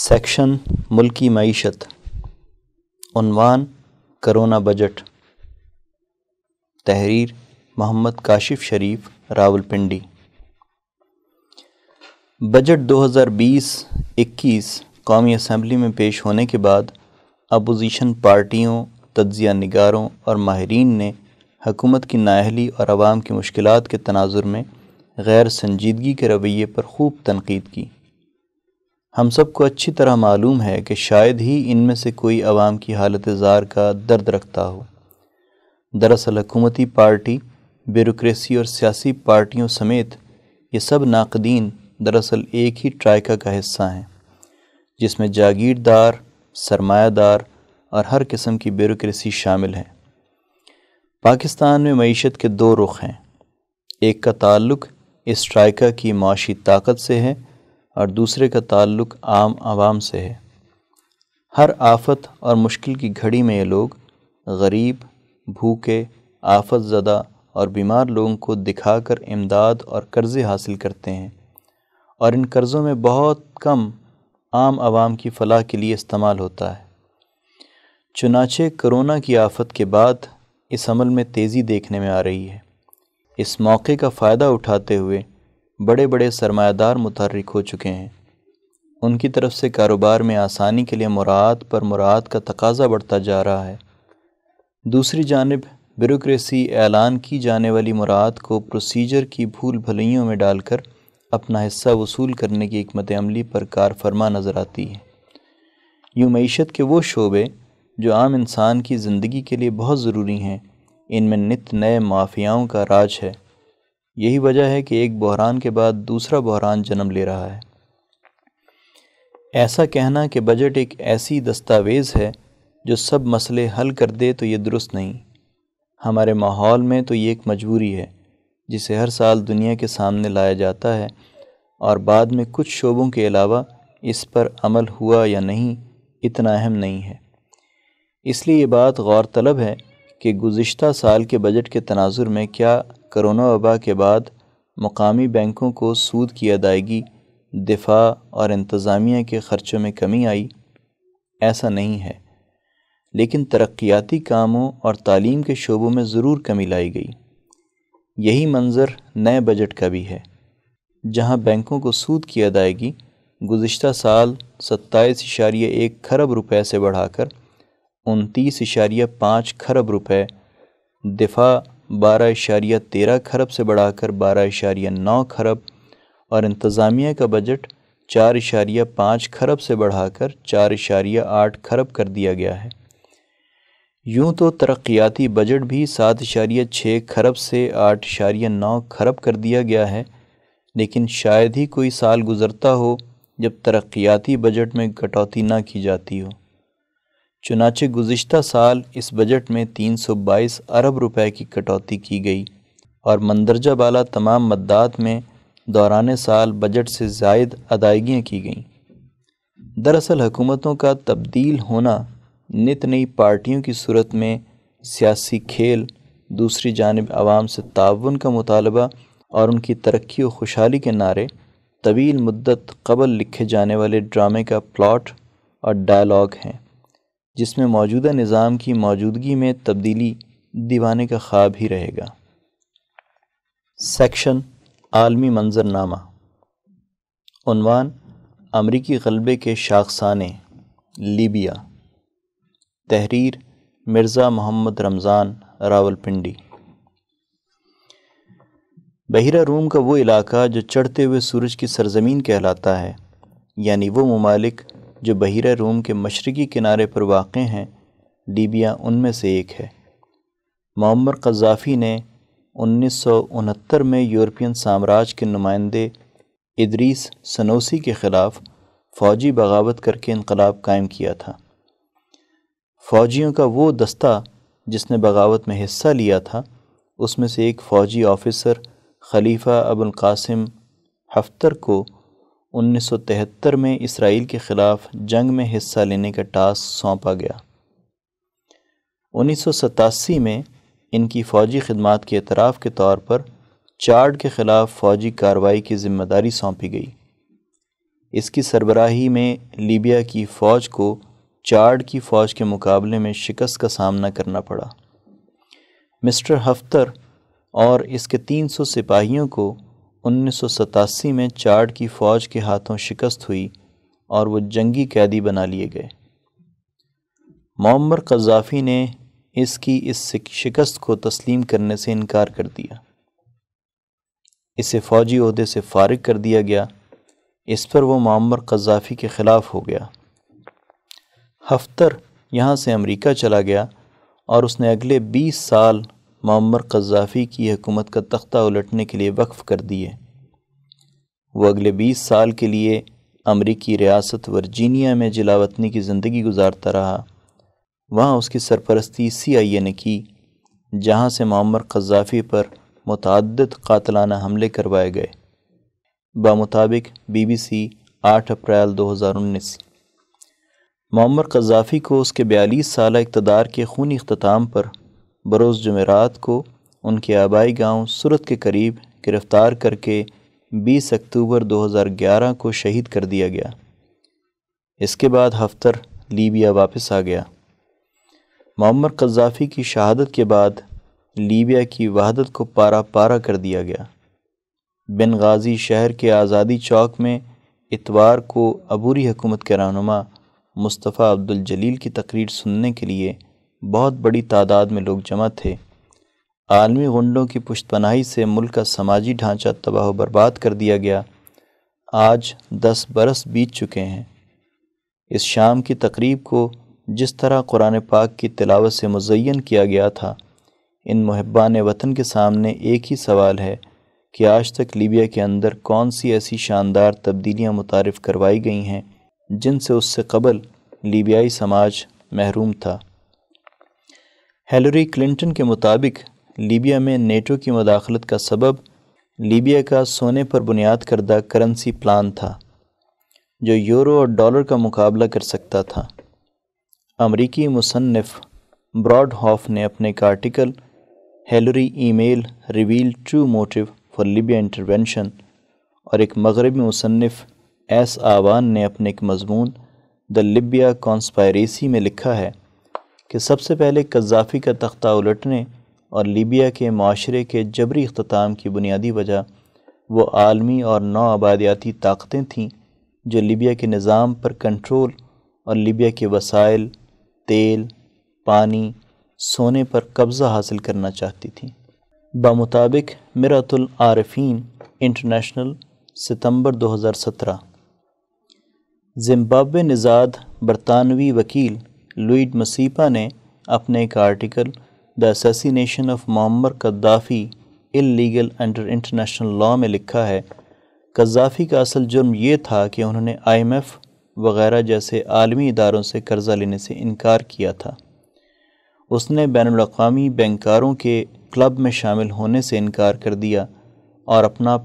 सेक्शन मुल्की मीशत करोना बजट तहरीर मोहम्मद काशिफ शरीफ रावलपिंडी बजट 2020-21 कौमी असम्बली में पेश होने के बाद अपोजिशन पार्टियों तजिया नगारों और माहरीन ने हकूमत की नााहली और आवाम की मुश्किल के तनाजुर में गैर संजीदगी के रवैये पर खूब तनकीद की हम सबको अच्छी तरह मालूम है कि शायद ही इनमें से कोई आवाम की हालत ज़ार का दर्द रखता हो दरअसल हकूमती पार्टी ब्यूरोसी और सियासी पार्टियों समेत ये सब नाकदीन दरअसल एक ही ट्रायका का हिस्सा हैं जिसमें जागीरदार सरमायादार और हर किस्म की ब्यूरोसी शामिल है पाकिस्तान में मीशत के दो रुख हैं एक का ताल्लुक इस ट्रायका की माशी ताकत से है और दूसरे का ताल्लुक आम आवाम से है हर आफत और मुश्किल की घड़ी में ये लोग गरीब भूखे आफत ज़दा और बीमार लोगों को दिखाकर इमदाद और कर्ज़े हासिल करते हैं और इन कर्ज़ों में बहुत कम आम आवाम की फलाह के लिए इस्तेमाल होता है चुनाचे कोरोना की आफत के बाद इस अमल में तेज़ी देखने में आ रही है इस मौके का फ़ायदा उठाते हुए बड़े बड़े सरमादार मुतरक हो चुके हैं उनकी तरफ से कारोबार में आसानी के लिए मुराद पर मुराद का तकाजा बढ़ता जा रहा है दूसरी जानब ब्यूरोसी ऐलान की जाने वाली मुराद को प्रोसीजर की भूल भलियों में डालकर अपना हिस्सा वसूल करने की हमत अमली पर कार फरमा नज़र आती है यूँ मीशत के वो शोबे जो आम इंसान की ज़िंदगी के लिए बहुत ज़रूरी हैं इनमें नित नए माफियाओं का राज है यही वजह है कि एक बहरान के बाद दूसरा बहरान जन्म ले रहा है ऐसा कहना कि बजट एक ऐसी दस्तावेज़ है जो सब मसले हल कर दे तो ये दुरुस्त नहीं हमारे माहौल में तो ये एक मजबूरी है जिसे हर साल दुनिया के सामने लाया जाता है और बाद में कुछ शोबों के अलावा इस पर अमल हुआ या नहीं इतना अहम नहीं है इसलिए ये बात गौरतलब है कि गुज्त साल के बजट के तनाजुर में क्या करोना वबा के बाद मकामी बैंकों को सूद की अदायगी दिफा और इंतज़ामिया के ख़र्चों में कमी आई ऐसा नहीं है लेकिन तरक्याती कामों और तालीम के शोबों में ज़रूर कमी लाई गई यही मंज़र नए बजट का भी है जहां बैंकों को सूद की अदायगी गुज्त साल सत्ताईस इशारिया एक खरब रुपए से बढ़ाकर उनतीस इशारिया पाँच खरब रुपए दिफा बारह इशारिया तेरह खरब से बढ़ाकर बारह इशारिया नौ खरब और इंतज़ामिया का बजट चार इशारिया पाँच खरब से बढ़ाकर चार इशारिया आठ खरब कर दिया गया है यूँ तो तरक्याती बजट भी सात इशारिया छः खरब से आठ इशारिया नौ खरब कर दिया गया है लेकिन शायद ही कोई साल गुज़रता हो जब तरक्याती बजट में कटौती ना की जाती हो चुनाचे गुज्त साल इस बजट में 322 अरब रुपए की कटौती की गई और मंदरजा बाला तमाम मददात में दौरान साल बजट से जायद अदायगियाँ की गईं दरअसल हुकूमतों का तब्दील होना नित नई पार्टियों की सूरत में सियासी खेल दूसरी जानब आवाम से ताउन का मुतालबा और उनकी तरक्की व खुशहाली के नारे तवील मुद्दत कबल लिखे जाने वाले ड्रामे का प्लॉट और डायलॉग हैं जिसमें मौजूदा निज़ाम की मौजूदगी में तब्दीली दीवाने का ख्वाब ही रहेगा सेक्शन आलमी मंजरनामा अमरीकी गलबे के शाखसाने लीबिया तहरीर मिर्ज़ा मोहम्मद रमज़ान रावलपिंडी बहिरा रूम का वो इलाका जो चढ़ते हुए सूरज की सरजमीन कहलाता है यानी वो ममालिक जो बहिरा रोम के मशरक़ी किनारे पर वाक़ हैं लीबिया उनमें से एक है मम्मर कज़ाफ़ी ने उन्नीस सौ उनहत्तर में यूरोपियन साम्राज्य के नुमाइंदे इदरीस सनोसी के ख़िलाफ़ फ़ौजी बगावत करके इनकलाब कायम किया था फ़ौजियों का वो दस्ता जिसने बगावत में हिस्सा लिया था उसमें से एक फ़ौजी officer Khalifa Abul Qasim Haftar को 1973 में इसराइल के ख़िलाफ़ जंग में हिस्सा लेने का टास्क सौंपा गया उन्नीस में इनकी फ़ौजी खदमात के अतराफ़ के तौर पर चार्ड के ख़िलाफ़ फ़ौजी कार्रवाई की जिम्मेदारी सौंपी गई इसकी सरबराही में लीबिया की फ़ौज को चार्ड की फ़ौज के मुकाबले में शिकस्त का सामना करना पड़ा मिस्टर हफ्तर और इसके 300 सिपाहियों को 1987 में चार्ड की फ़ौज के हाथों शिकस्त हुई और वो जंगी कैदी बना लिए गए मम्मर कज़ाफ़ी ने इसकी इस शिकस्त को तस्लीम करने से इनकार कर दिया इसे फ़ौजी अहदे से फारग कर दिया गया इस पर वो मम्मर कज़ाफ़ी के ख़िलाफ़ हो गया हफ्तर यहाँ से अमेरिका चला गया और उसने अगले 20 साल मामर कज़ाफ़ी की हुकूमत का तख्ता उलटने के लिए वक्फ़ कर दिए वो अगले बीस साल के लिए अमरीकी रियासत वर्जीनिया में जिलावतनी की ज़िंदगी गुजारता रहा वहाँ उसकी सरपरस्ती सी आई ए ने की जहाँ से मामर कज़ाफ़ी पर मतद कतलाना हमले करवाए गए बामुताबिक बी बी सी आठ अप्रैल दो हज़ार उन्नीस मोमर कज़ाफ़ी को उसके बयालीस साल इकतदार के खूनी अख्ताम पर बरोज़ जमेरात को उनके आबाई गांव सूरत के करीब गिरफ़्तार करके 20 अक्टूबर 2011 को शहीद कर दिया गया इसके बाद हफ्तर लीबिया वापस आ गया मम्मर कद्दाफ़ी की शहादत के बाद लीबिया की वहादत को पारा पारा कर दिया गया बिन गाजी शहर के आज़ादी चौक में इतवार को अबूरी हुकूमत के रहनुमा मुस्तफ़ा अब्दुल जलील की तकरीर सुनने के लिए बहुत बड़ी तादाद में लोग जमा थे आलमी गुंडों की पुश्तपनाही से मुल्क का समाजी ढांचा तबाह बर्बाद कर दिया गया आज दस बरस बीत चुके हैं इस शाम की तकरीब को जिस तरह कुरान पाक की तिलावत से मुजैन किया गया था इन महबान वतन के सामने एक ही सवाल है कि आज तक लीबिया के अंदर कौन सी ऐसी शानदार तब्दीलियां मुतारफ़ करवाई गई हैं जिनसे उससे कबल लीबियाई समाज महरूम था हेलरी क्लिंटन के मुताबिक लीबिया में नेटो की मदाखलत का सबब लीबिया का सोने पर बुनियाद करदा करेंसी प्लान था जो यूरो और डॉलर का मुकाबला कर सकता था अमरीकी मुसनफ़ ब्रॉड हॉफ ने अपने एक article Hillary email reveal true motive for Libya intervention और एक मगरबी मुसनफ़ एस आवान ने अपने एक मजमून द लिबिया कॉन्स्पायरेसी में लिखा है कि सबसे पहले कजाफी का तख्ता उलटने और लीबिया के माशरे के जबरी अख्ताम की बुनियादी वजह वो आलमी और नौ आबादियाती ताकतें थीं जो लीबिया के निज़ाम पर कंट्रोल और लीबिया के वसाइल तेल पानी सोने पर कब्ज़ा हासिल करना चाहती थी बामुताबिक मिरातुल इंटरनेशनल सितंबर 2017 जिम्बाब्वे निजाद बरतानवी वकील लुइड मसीपा ने अपने एक article the assassination of Muammar Gaddafi illegal under international law में लिखा है कद्दाफ़ी का असल जुर्म ये था कि उन्होंने आईएमएफ वगैरह जैसे आलमी इदारों से कर्ज़ा लेने से इनकार किया था उसने बैन अवी बैंकारों के क्लब में शामिल होने से इनकार कर दिया और अपना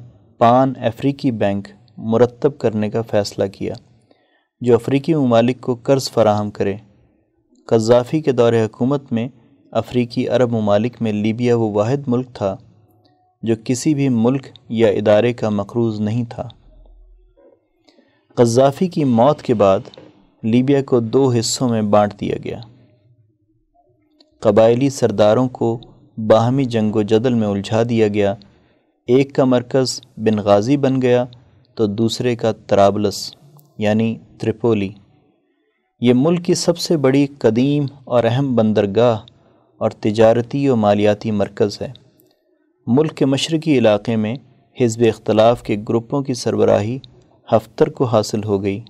पान अफ्रीकी बैंक मुरतब करने का फ़ैसला किया जो अफ्रीकी ममालिक को कर्ज़ फराहम करे कज़ाफ़ी के दौर हकूमत में अफ्रीकी अरब ममालिक में लीबिया वो वाद मुल्क था जो किसी भी मुल्क या इदारे का मकरूज नहीं था कज़ाफ़ी की मौत के बाद लीबिया को दो हिस्सों में बांट दिया गया कबायली सरदारों को बाहमी जंगो जदल में उलझा दिया गया एक का मरकज़ बिन गाजी बन गया तो दूसरे का त्राबलस यानी त्रिपोली ये मुल्क की सबसे बड़ी कदीम और अहम बंदरगाह और तजारती और मालियाती मरकज़ है मुल्क के मशरक़ी इलाके में हिजब इख्तलाफ के ग्रुपों की सरबराही हफ्तर को हासिल हो गई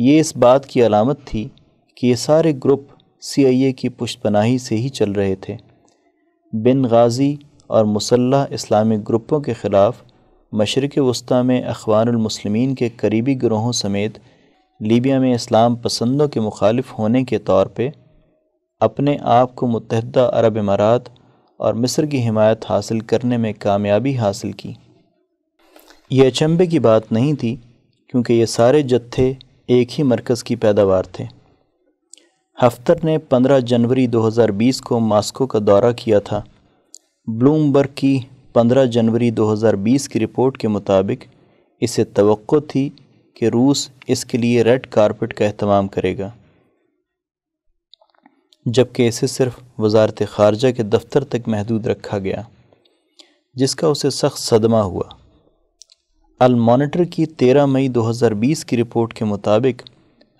ये इस बात की अलामत थी कि ये सारे ग्रुप सी आई ए की पुष्पनाही से ही चल रहे थे बिन गाजी और मुसल्ह इस्लामिक ग्रुपों के ख़िलाफ़ मशरक़ वस्ती में अखवानमसलमिन के करीबी ग्रोहों समेत लीबिया में इस्लाम पसंदों के मुखालिफ होने के तौर पर अपने आप को मुतहद अरब इमारात और मिस्र की हिमायत हासिल करने में कामयाबी हासिल की यह अचंभे की बात नहीं थी क्योंकि ये सारे जत्थे एक ही मरकज़ की पैदावार थे हफ्तर ने 15 जनवरी 2020 को मास्को का दौरा किया था ब्लूमबर्ग की 15 जनवरी 2020 की रिपोर्ट के मुताबिक इसे तो थी कि रूस इसके लिए रेड कारपेट का अहतमाम करेगा जबकि इसे सिर्फ वजारत खारजा के दफ्तर तक महदूद रखा गया जिसका उसे सख्त सदमा हुआ अल मॉनिटर की 13 मई 2020 की रिपोर्ट के मुताबिक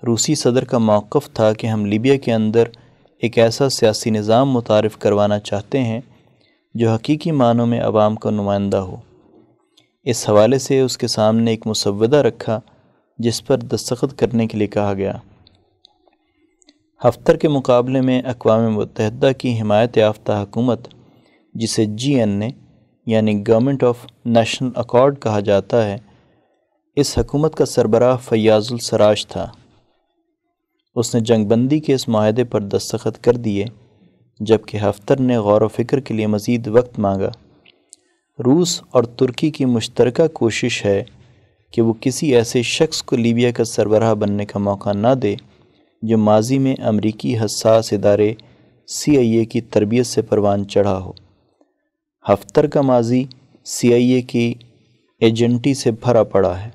रूसी सदर का मौक़ था कि हम लीबिया के अंदर एक ऐसा सियासी निज़ाम मुतारफ़ करवाना चाहते हैं जो हकीकी मानों में आवाम का नुमाइंदा हो इस हवाले से उसके सामने एक मुसवदा रखा जिस पर दस्तखत करने के लिए कहा गया हफ्तर के मुकाबले में अकवा मुतहद की हमायत याफ्ता हकूमत जिसे जी एन ए यानी गवर्नमेंट ऑफ नेशनल अकॉर्ड कहा जाता है इस हकूमत का सरबराह फयाजुल सराज था उसने जंगबंदी के इस माहदे पर दस्तखत कर दिए जबकि हफ्तर ने गौर वफिक्र के लिए मज़ीद वक्त मांगा रूस और तुर्की की मुश्तरक कोशिश है कि वो किसी ऐसे शख्स को लीबिया का सरबराह बनने का मौका ना दे जो माजी में अमरीकी हसास इदारे सी आई ए की तरबियत से परवान चढ़ा हो हफ्तर का माजी सी आई ए की एजेंटी से भरा पड़ा है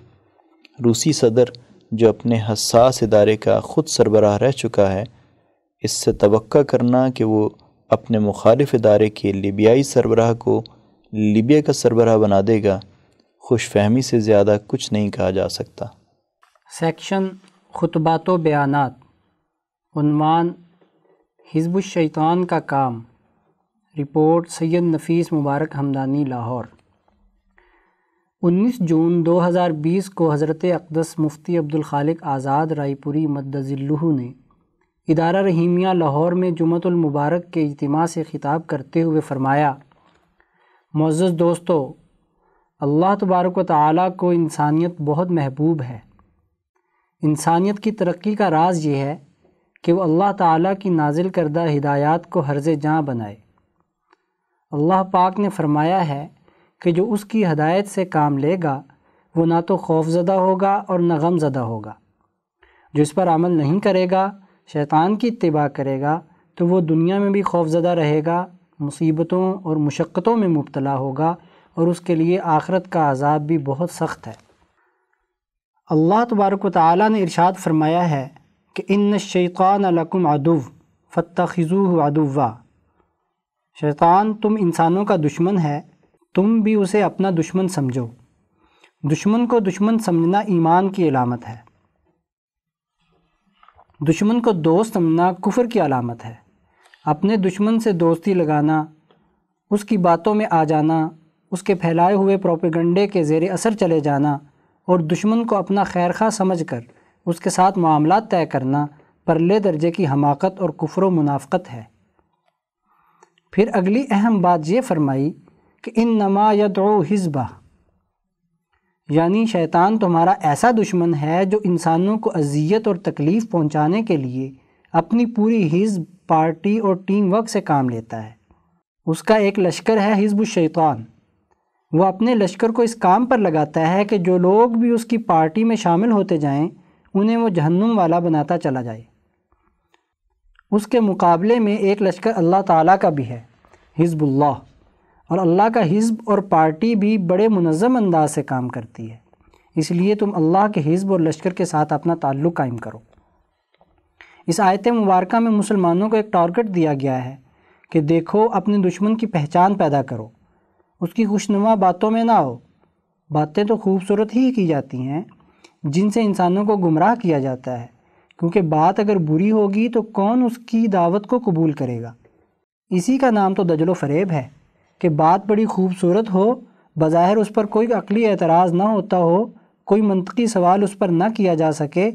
रूसी सदर जो अपने हसास इदारे का ख़ुद सरबराह रह चुका है इससे तो करना कि वो अपने मुखालिफ इदारे के लिबियाई सरबराह को लीबिया का सरबराह बना देगा खुश फहमी से ज़्यादा कुछ नहीं कहा जा सकता सेक्शन खुतबात बयानात उनवान शैतान का काम रिपोर्ट सैयद नफीस मुबारक हमदानी लाहौर 19 जून 2020 को हज़रत अकदस मुफ्ती अब्दुल खालिक आज़ाद रायपुरी मद्दज़िल्लू ने इदारा रहीमिया लाहौर में जुमतुल मुबारक के इज्तम से ख़िताब करते हुए फरमाया मोज़ दोस्तों अल्लाह तबारक ताली को इंसानियत बहुत महबूब है इंसानियत की तरक्की का राज ये है कि वह अल्लाह ताला की नाजिल करदा हिदायत को हर्ज जहाँ बनाए अल्लाह पाक ने फरमाया है कि जो उसकी हदायत से काम लेगा वो ना तो खौफजदा होगा और ना गमजदा होगा जो इस पर अमल नहीं करेगा शैतान की इतबा करेगा तो वो दुनिया में भी खौफजदा रहेगा मुसीबतों और मुशक्क़तों में मुबतला होगा और उसके लिए आखरत का अजाब भी बहुत सख्त है अल्लाह तबारक ताली ने इरशाद फरमाया है कि इन शैतान लकुम अदुव फ़तखज़ू अदुवा शैतान तुम इंसानों का दुश्मन है तुम भी उसे अपना दुश्मन समझो दुश्मन को दुश्मन समझना ईमान की अलामत है दुश्मन को दोस्त समझना कुफर की अलामत है अपने दुश्मन से दोस्ती लगाना उसकी बातों में आ जाना उसके फैलाए हुए प्रोपेगंडे के जेर असर चले जाना और दुश्मन को अपना खैर खा समझ कर उसके साथ मामला तय करना परले दर्जे की हमाकत और कुफर मुनाफ़त है फिर अगली अहम बात यह फरमाई कि इन नमा यद हिजबा यानी शैतान तुम्हारा ऐसा दुश्मन है जो इंसानों को अजियत और तकलीफ़ पहुँचाने के लिए अपनी पूरी हिजब पार्टी और टीम वर्क से काम लेता है उसका एक लश्कर है हिजब शैतान वो अपने लश्कर को इस काम पर लगाता है कि जो लोग भी उसकी पार्टी में शामिल होते जाएं उन्हें वो जहन्नुम वाला बनाता चला जाए उसके मुकाबले में एक लश्कर अल्लाह ताला का भी है हिजबुल्लाह और अल्लाह का हिजब और पार्टी भी बड़े मुनज़म अंदाज से काम करती है इसलिए तुम अल्लाह के हिजब और लश्कर के साथ अपना ताल्लुक़ कायम करो इस आयत मुबारक में मुसलमानों को एक टारगेट दिया गया है कि देखो अपने दुश्मन की पहचान पैदा करो उसकी खुशनुमा बातों में ना हो बातें तो खूबसूरत ही की जाती हैं जिनसे इंसानों को गुमराह किया जाता है क्योंकि बात अगर बुरी होगी तो कौन उसकी दावत को कबूल करेगा इसी का नाम तो दजलो फरेब है कि बात बड़ी खूबसूरत हो बज़ाहिर उस पर कोई अकली एतराज़ ना होता हो कोई मनतकी सवाल उस पर ना किया जा सके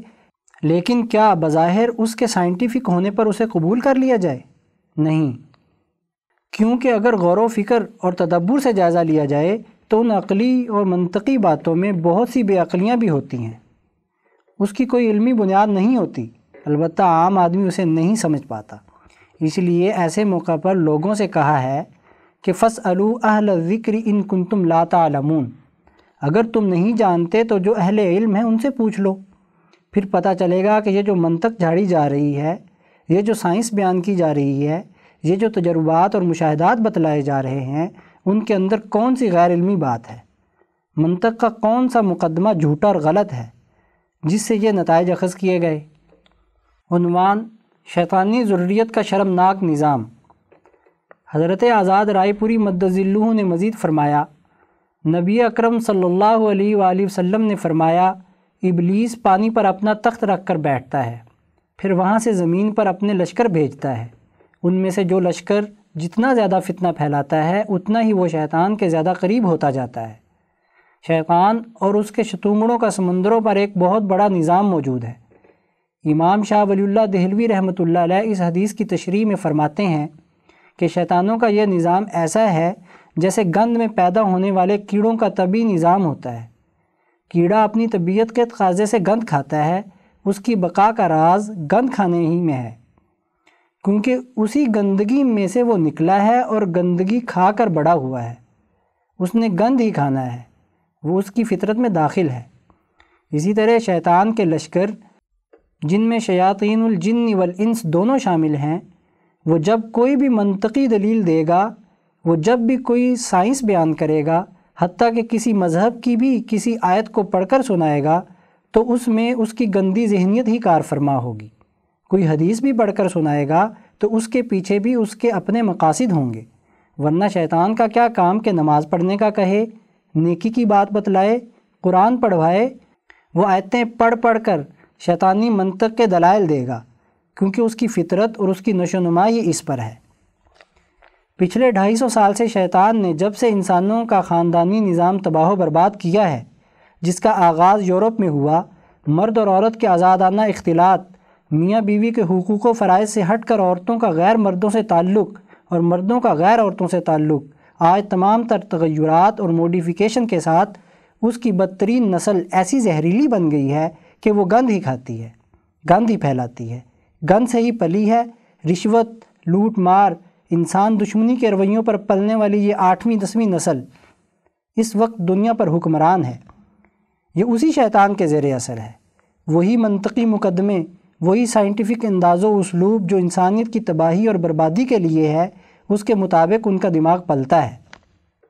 लेकिन क्या बज़ाहिर उसके साइंटिफिक होने पर उसे कबूल कर लिया जाए नहीं क्योंकि अगर गौर फिक्र और तदब्बर से जायज़ा लिया जाए तो उन अकली और मनतकी बातों में बहुत सी बेअकलियाँ भी होती हैं उसकी कोई इलमी बुनियाद नहीं होती अलबत् आम आदमी उसे नहीं समझ पाता इसलिए ऐसे मौका पर लोगों से कहा है कि फ़स अलू अहल ज़िक्र इन कुन तुम लातामून अगर तुम नहीं जानते तो जो अहल इल्म है उनसे पूछ लो फिर पता चलेगा कि ये जो मनतक झाड़ी जा रही है ये जो साइंस बयान की जा रही है ये जो तजर्बात और मुशाहदात बतलाए जा रहे हैं उनके अंदर कौन सी गैर बात है मनतक का कौन सा मुकदमा झूठा और गलत है जिससे ये नतज अखज़ किए गए उनवान शैतानी ज़रूरीत का शर्मनाक निज़ाम हज़रत आज़ाद रायपुरी मद्दज़िल्लू ने मज़ीद फ़रमाया नबी अक्रम सल्लाम ने फ़रमाया इबलीस पानी पर अपना तख्त रख कर बैठता है फिर वहाँ से ज़मीन पर अपने लश्कर भेजता है उनमें से जो लश्कर जितना ज़्यादा फितना फैलाता है उतना ही वो शैतान के ज़्यादा करीब होता जाता है शैतान और उसके शतुमड़ों का समंदरों पर एक बहुत बड़ा निज़ाम मौजूद है इमाम शाह वली दहलवी रहमत इस हदीस की तशरी में फ़रमाते हैं कि शैतानों का यह निज़ाम ऐसा है जैसे गंद में पैदा होने वाले कीड़ों का तभी निज़ाम होता है कीड़ा अपनी तबीयत के तकाजे से गंद खाता है उसकी बका का राज गंद खाने ही में है क्योंकि उसी गंदगी में से वो निकला है और गंदगी खा कर बड़ा हुआ है उसने गंद ही खाना है वो उसकी फितरत में दाखिल है इसी तरह शैतान के लश्कर जिनमें शयातीनुल जिन वल इंस दोनों शामिल हैं वो जब कोई भी मनतकी दलील देगा वो जब भी कोई साइंस बयान करेगा हती कि किसी मज़हब की भी किसी आयत को पढ़कर सुनाएगा तो उसमें उसकी गंदी जहनीत ही कार फरमा होगी कोई हदीस भी बढ़कर सुनाएगा तो उसके पीछे भी उसके अपने मकासद होंगे वरना शैतान का क्या काम के नमाज़ पढ़ने का कहे नेकी की बात बतलाए कुरान पढ़वाए वो आयतें पढ़ पढ़ कर शैतानी मंतक के दलाइल देगा क्योंकि उसकी फितरत और उसकी नशोनुमा ही इस पर है पिछले ढाई सौ साल से शैतान ने जब से इंसानों का ख़ानदानी निज़ाम तबाह बर्बाद किया है जिसका आगाज़ यूरोप में हुआ मर्द और औरत के आज़ादाना इख्तलात मियाँ बीवी के हकूक़ व फ़रज़ से हट कर औरतों का गैर मर्दों से ताल्लुक़ और मर्दों का गैर औरतों से ताल्लुक़ आज तमाम तर तगैरत और मोडिफिकेशन के साथ उसकी बदतरीन नस्ल ऐसी जहरीली बन गई है कि वो गंद ही खाती है गंद ही फैलाती है गंद से ही पली है रिश्वत लूट मार इंसान दुश्मनी के रवैयों पर पलने वाली ये आठवीं दसवीं नस्ल इस वक्त दुनिया पर हुक्मरान है ये उसी शैतान के ज़ेर असर है वही मनतकी मुकदमे वही साइंटिफिक अंदाज़ो उसलूब जो इंसानियत की तबाही और बर्बादी के लिए है उसके मुताबिक उनका दिमाग पलता है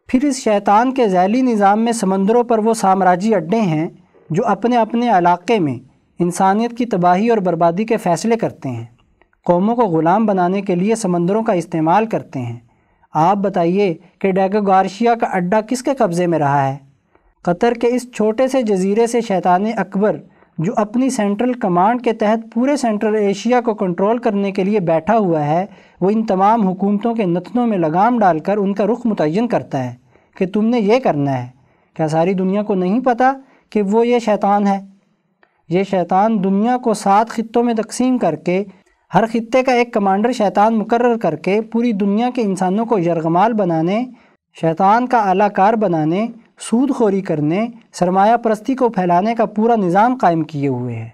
फिर इस शैतान के जैली निज़ाम में समंदरों पर वो साम्राज्य अड्डे हैं जो अपने अपने इलाके में इंसानियत की तबाही और बर्बादी के फ़ैसले करते हैं कौमों को ग़ुलाम बनाने के लिए समंदरों का इस्तेमाल करते हैं आप बताइए कि डैगोगारशिया का अड्डा किसके कब्ज़े में रहा है कतर के इस छोटे से जजीरे से शैतान अकबर जो अपनी सेंट्रल कमांड के तहत पूरे सेंट्रल एशिया को कंट्रोल करने के लिए बैठा हुआ है वो इन तमाम हुकूमतों के नथनों में लगाम डालकर उनका रुख मुतन करता है कि तुमने ये करना है क्या सारी दुनिया को नहीं पता कि वो ये शैतान है ये शैतान दुनिया को सात खत्ों में तकसीम करके हर खत्े का एक कमांडर शैतान मुकर करके पूरी दुनिया के इंसानों को यरगमाल बनाने शैतान का आलाकार बनाने सूदखोरी करने सरमाया परस्ती को फैलाने का पूरा निज़ाम कायम किए हुए है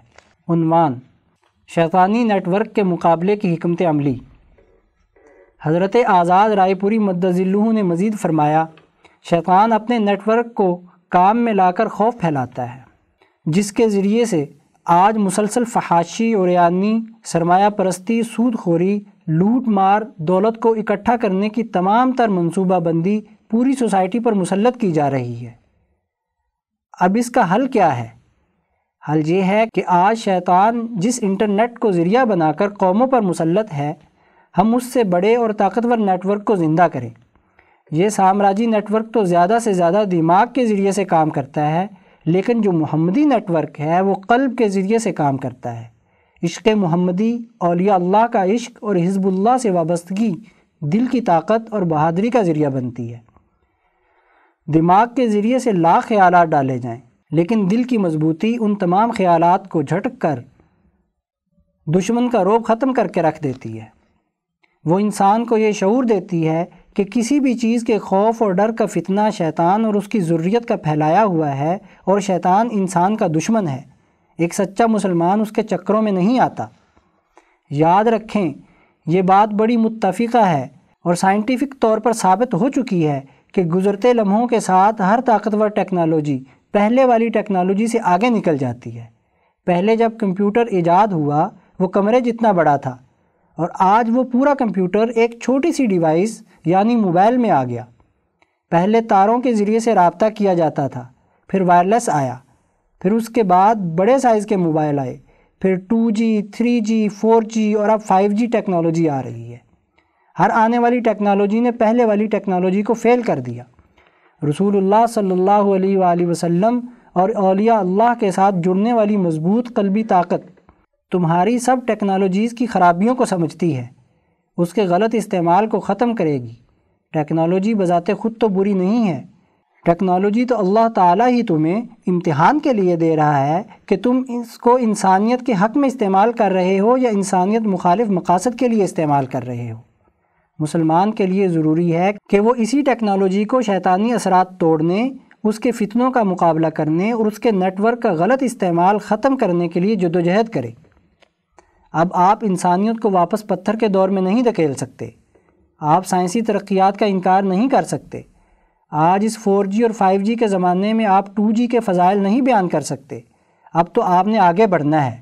उनवान शैतानी नेटवर्क के मुकाबले की हमत अमली हज़रत आज़ाद रायपुरी मद्दज़िल्लू ने मज़ीद फरमाया शैतान अपने नेटवर्क को काम में लाकर खौफ फैलाता है जिसके ज़रिए से आज मुसलसल फहाशी और यानी सरमाया परस्ती सूदखोरी लूट मार दौलत को इकट्ठा करने की तमाम तर मनसूबाबंदी पूरी सोसाइटी पर मुसलत की जा रही है अब इसका हल क्या है हल ये है कि आज शैतान जिस इंटरनेट को ज़रिया बनाकर कौमों पर मुसलत है हम उससे बड़े और ताकतवर नेटवर्क को ज़िंदा करें यह साम्राज्य नेटवर्क तो ज़्यादा से ज़्यादा दिमाग के ज़रिए से काम करता है लेकिन जो मुहम्मदी नेटवर्क है वो कल्ब के ज़रिए से काम करता है इश्क मुहम्मदी अलिया अल्लाह का इश्क और हिजबुल्ला से वाबस्तगी दिल की ताकत और बहादरी का ज़रिया बनती है दिमाग के ज़रिए से ला ख्याल डाले जाएं लेकिन दिल की मजबूती उन तमाम ख्याल को झटक कर दुश्मन का रोब ख़त्म करके रख देती है वो इंसान को ये शूर देती है कि किसी भी चीज़ के खौफ और डर का फितना शैतान और उसकी ज़रूरीत का फैलाया हुआ है और शैतान इंसान का दुश्मन है एक सच्चा मुसलमान उसके चक्करों में नहीं आता याद रखें ये बात बड़ी मुतफ़ा है और साइंटिफिक तौर पर साबित हो चुकी है कि गुज़रते लम्हों के साथ हर ताकतवर टेक्नोलॉजी पहले वाली टेक्नोलॉजी से आगे निकल जाती है पहले जब कंप्यूटर ईजाद हुआ वो कमरे जितना बड़ा था और आज वो पूरा कंप्यूटर एक छोटी सी डिवाइस यानी मोबाइल में आ गया पहले तारों के ज़रिए से रबता किया जाता था फिर वायरलेस आया फिर उसके बाद बड़े साइज़ के मोबाइल आए फिर 2G, 3G, 4G और अब 5G टेक्नोलॉजी आ रही है हर आने वाली टेक्नोलॉजी ने पहले वाली टेक्नोलॉजी को फ़ेल कर दिया रसूलुल्लाह सल्लल्लाहु अलैहि वसल्लम और अलिया अल्लाह के साथ जुड़ने वाली मजबूत कलबी ताकत तुम्हारी सब टेक्नोलॉजीज़ की खराबियों को समझती है उसके गलत इस्तेमाल को ख़त्म करेगी टेक्नोलॉजी बजाते ख़ुद तो बुरी नहीं है टेक्नोलॉजी तो अल्लाह ताला ही तुम्हें इम्तिहान के लिए दे रहा है कि तुम इसको इंसानियत के हक़ में इस्तेमाल कर रहे हो या इंसानियत मुखालिफ मकासद के लिए इस्तेमाल कर रहे हो मुसलमान के लिए ज़रूरी है कि वो इसी टेक्नोलॉजी को शैतानी असरात तोड़ने उसके फितनों का मुकाबला करने और उसके नेटवर्क का गलत इस्तेमाल ख़त्म करने के लिए जदोजहद करे अब आप इंसानियत को वापस पत्थर के दौर में नहीं धकेल सकते आप साइंसी तरक्यात का इनकार नहीं कर सकते आज इस 4G और 5G के ज़माने में आप 2G के फ़जाइल नहीं बयान कर सकते अब तो आपने आगे बढ़ना है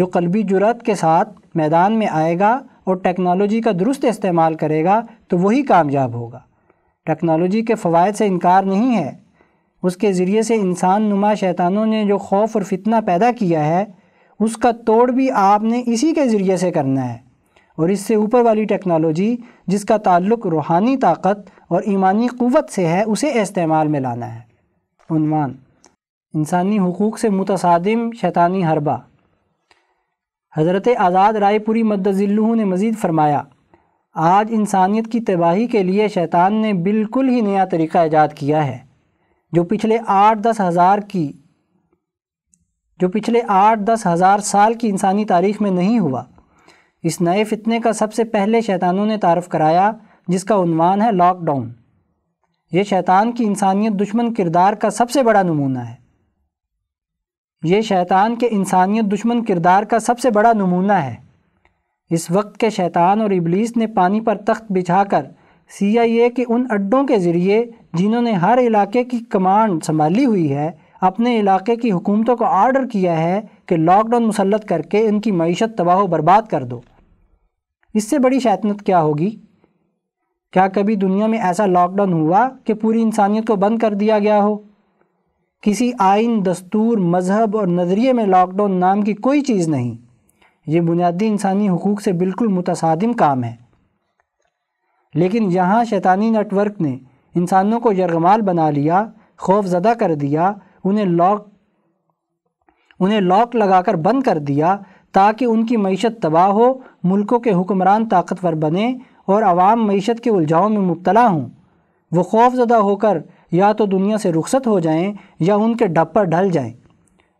जो कलबी जुरत के साथ मैदान में आएगा और टेक्नोलॉजी का दुरुस्त इस्तेमाल करेगा तो वही कामयाब होगा टेक्नोलॉजी के फ़वाद से इनकार नहीं है उसके ज़रिए से इंसान नुमा शैतानों ने जो खौफ और फितना पैदा किया है उसका तोड़ भी आपने इसी के ज़रिए से करना है और इससे ऊपर वाली टेक्नोलॉजी जिसका ताल्लुक रूहानी ताकत और ईमानी क़वत से है उसे इस्तेमाल में लाना है इंसानी हकूक़ से मुतदम शैतानी हरबा हज़रत आज़ाद रायपुरी मद्दजिल्लू ने मज़ीद फरमाया आज इंसानियत की तबाही के लिए शैतान ने बिल्कुल ही नया तरीका ईजाद किया है जो पिछले आठ दस हज़ार की जो पिछले आठ दस हज़ार साल की इंसानी तारीख में नहीं हुआ इस नए फितने का सबसे पहले शैतानों ने तारफ़ कराया जिसका उनवान है लॉकडाउन ये शैतान की इंसानियत दुश्मन किरदार का सबसे बड़ा नमूना है ये शैतान के इंसानियत दुश्मन किरदार का सबसे बड़ा नमूना है इस वक्त के शैतान और इबलीस ने पानी पर तख्त बिछाकर सीआईए के उन अड्डों के ज़रिए जिन्होंने हर इलाके की कमांड संभाली हुई है अपने इलाके की हुकूमतों को आर्डर किया है कि लॉकडाउन मुसलत करके इनकी मीशत तबाह बर्बाद कर दो इससे बड़ी शैतनत क्या होगी क्या कभी दुनिया में ऐसा लॉकडाउन हुआ कि पूरी इंसानियत को बंद कर दिया गया हो किसी आइन दस्तूर मज़हब और नज़रिए में लॉकडाउन नाम की कोई चीज़ नहीं ये बुनियादी इंसानी हकूक़ से बिल्कुल मुतसादिम काम है लेकिन यहाँ शैतानी नेटवर्क ने इंसानों को यरगमाल बना लिया खौफ ज़दा कर दिया उन्हें लॉक उन्हें लॉक लगाकर बंद कर दिया ताकि उनकी मीशत तबाह हो मुल्कों के हुक्मरान ताकतवर बने और आवाम मीशत के उलझाओं में मुबतला हों वो खौफ ज़दा होकर या तो दुनिया से रुखसत हो जाएं या उनके पर ढल जाएं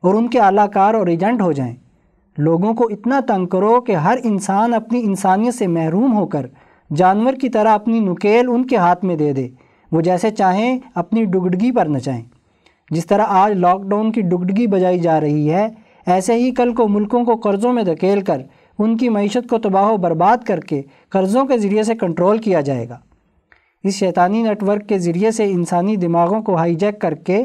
और उनके आलाकार और एजेंट हो जाएं लोगों को इतना तंग करो कि हर इंसान अपनी इंसानियत से महरूम होकर जानवर की तरह अपनी नुकेल उनके हाथ में दे दे वो जैसे चाहें अपनी डुगडगी पर नचाएं जिस तरह आज लॉकडाउन की डुगडगी बजाई जा रही है ऐसे ही कल को मुल्कों को कर्ज़ों में धकेल कर उनकी मीशत को तबाह बर्बाद करके कर्ज़ों के ज़रिए से कंट्रोल किया जाएगा इस शैतानी नेटवर्क के ज़रिए से इंसानी दिमागों को हाईजैक करके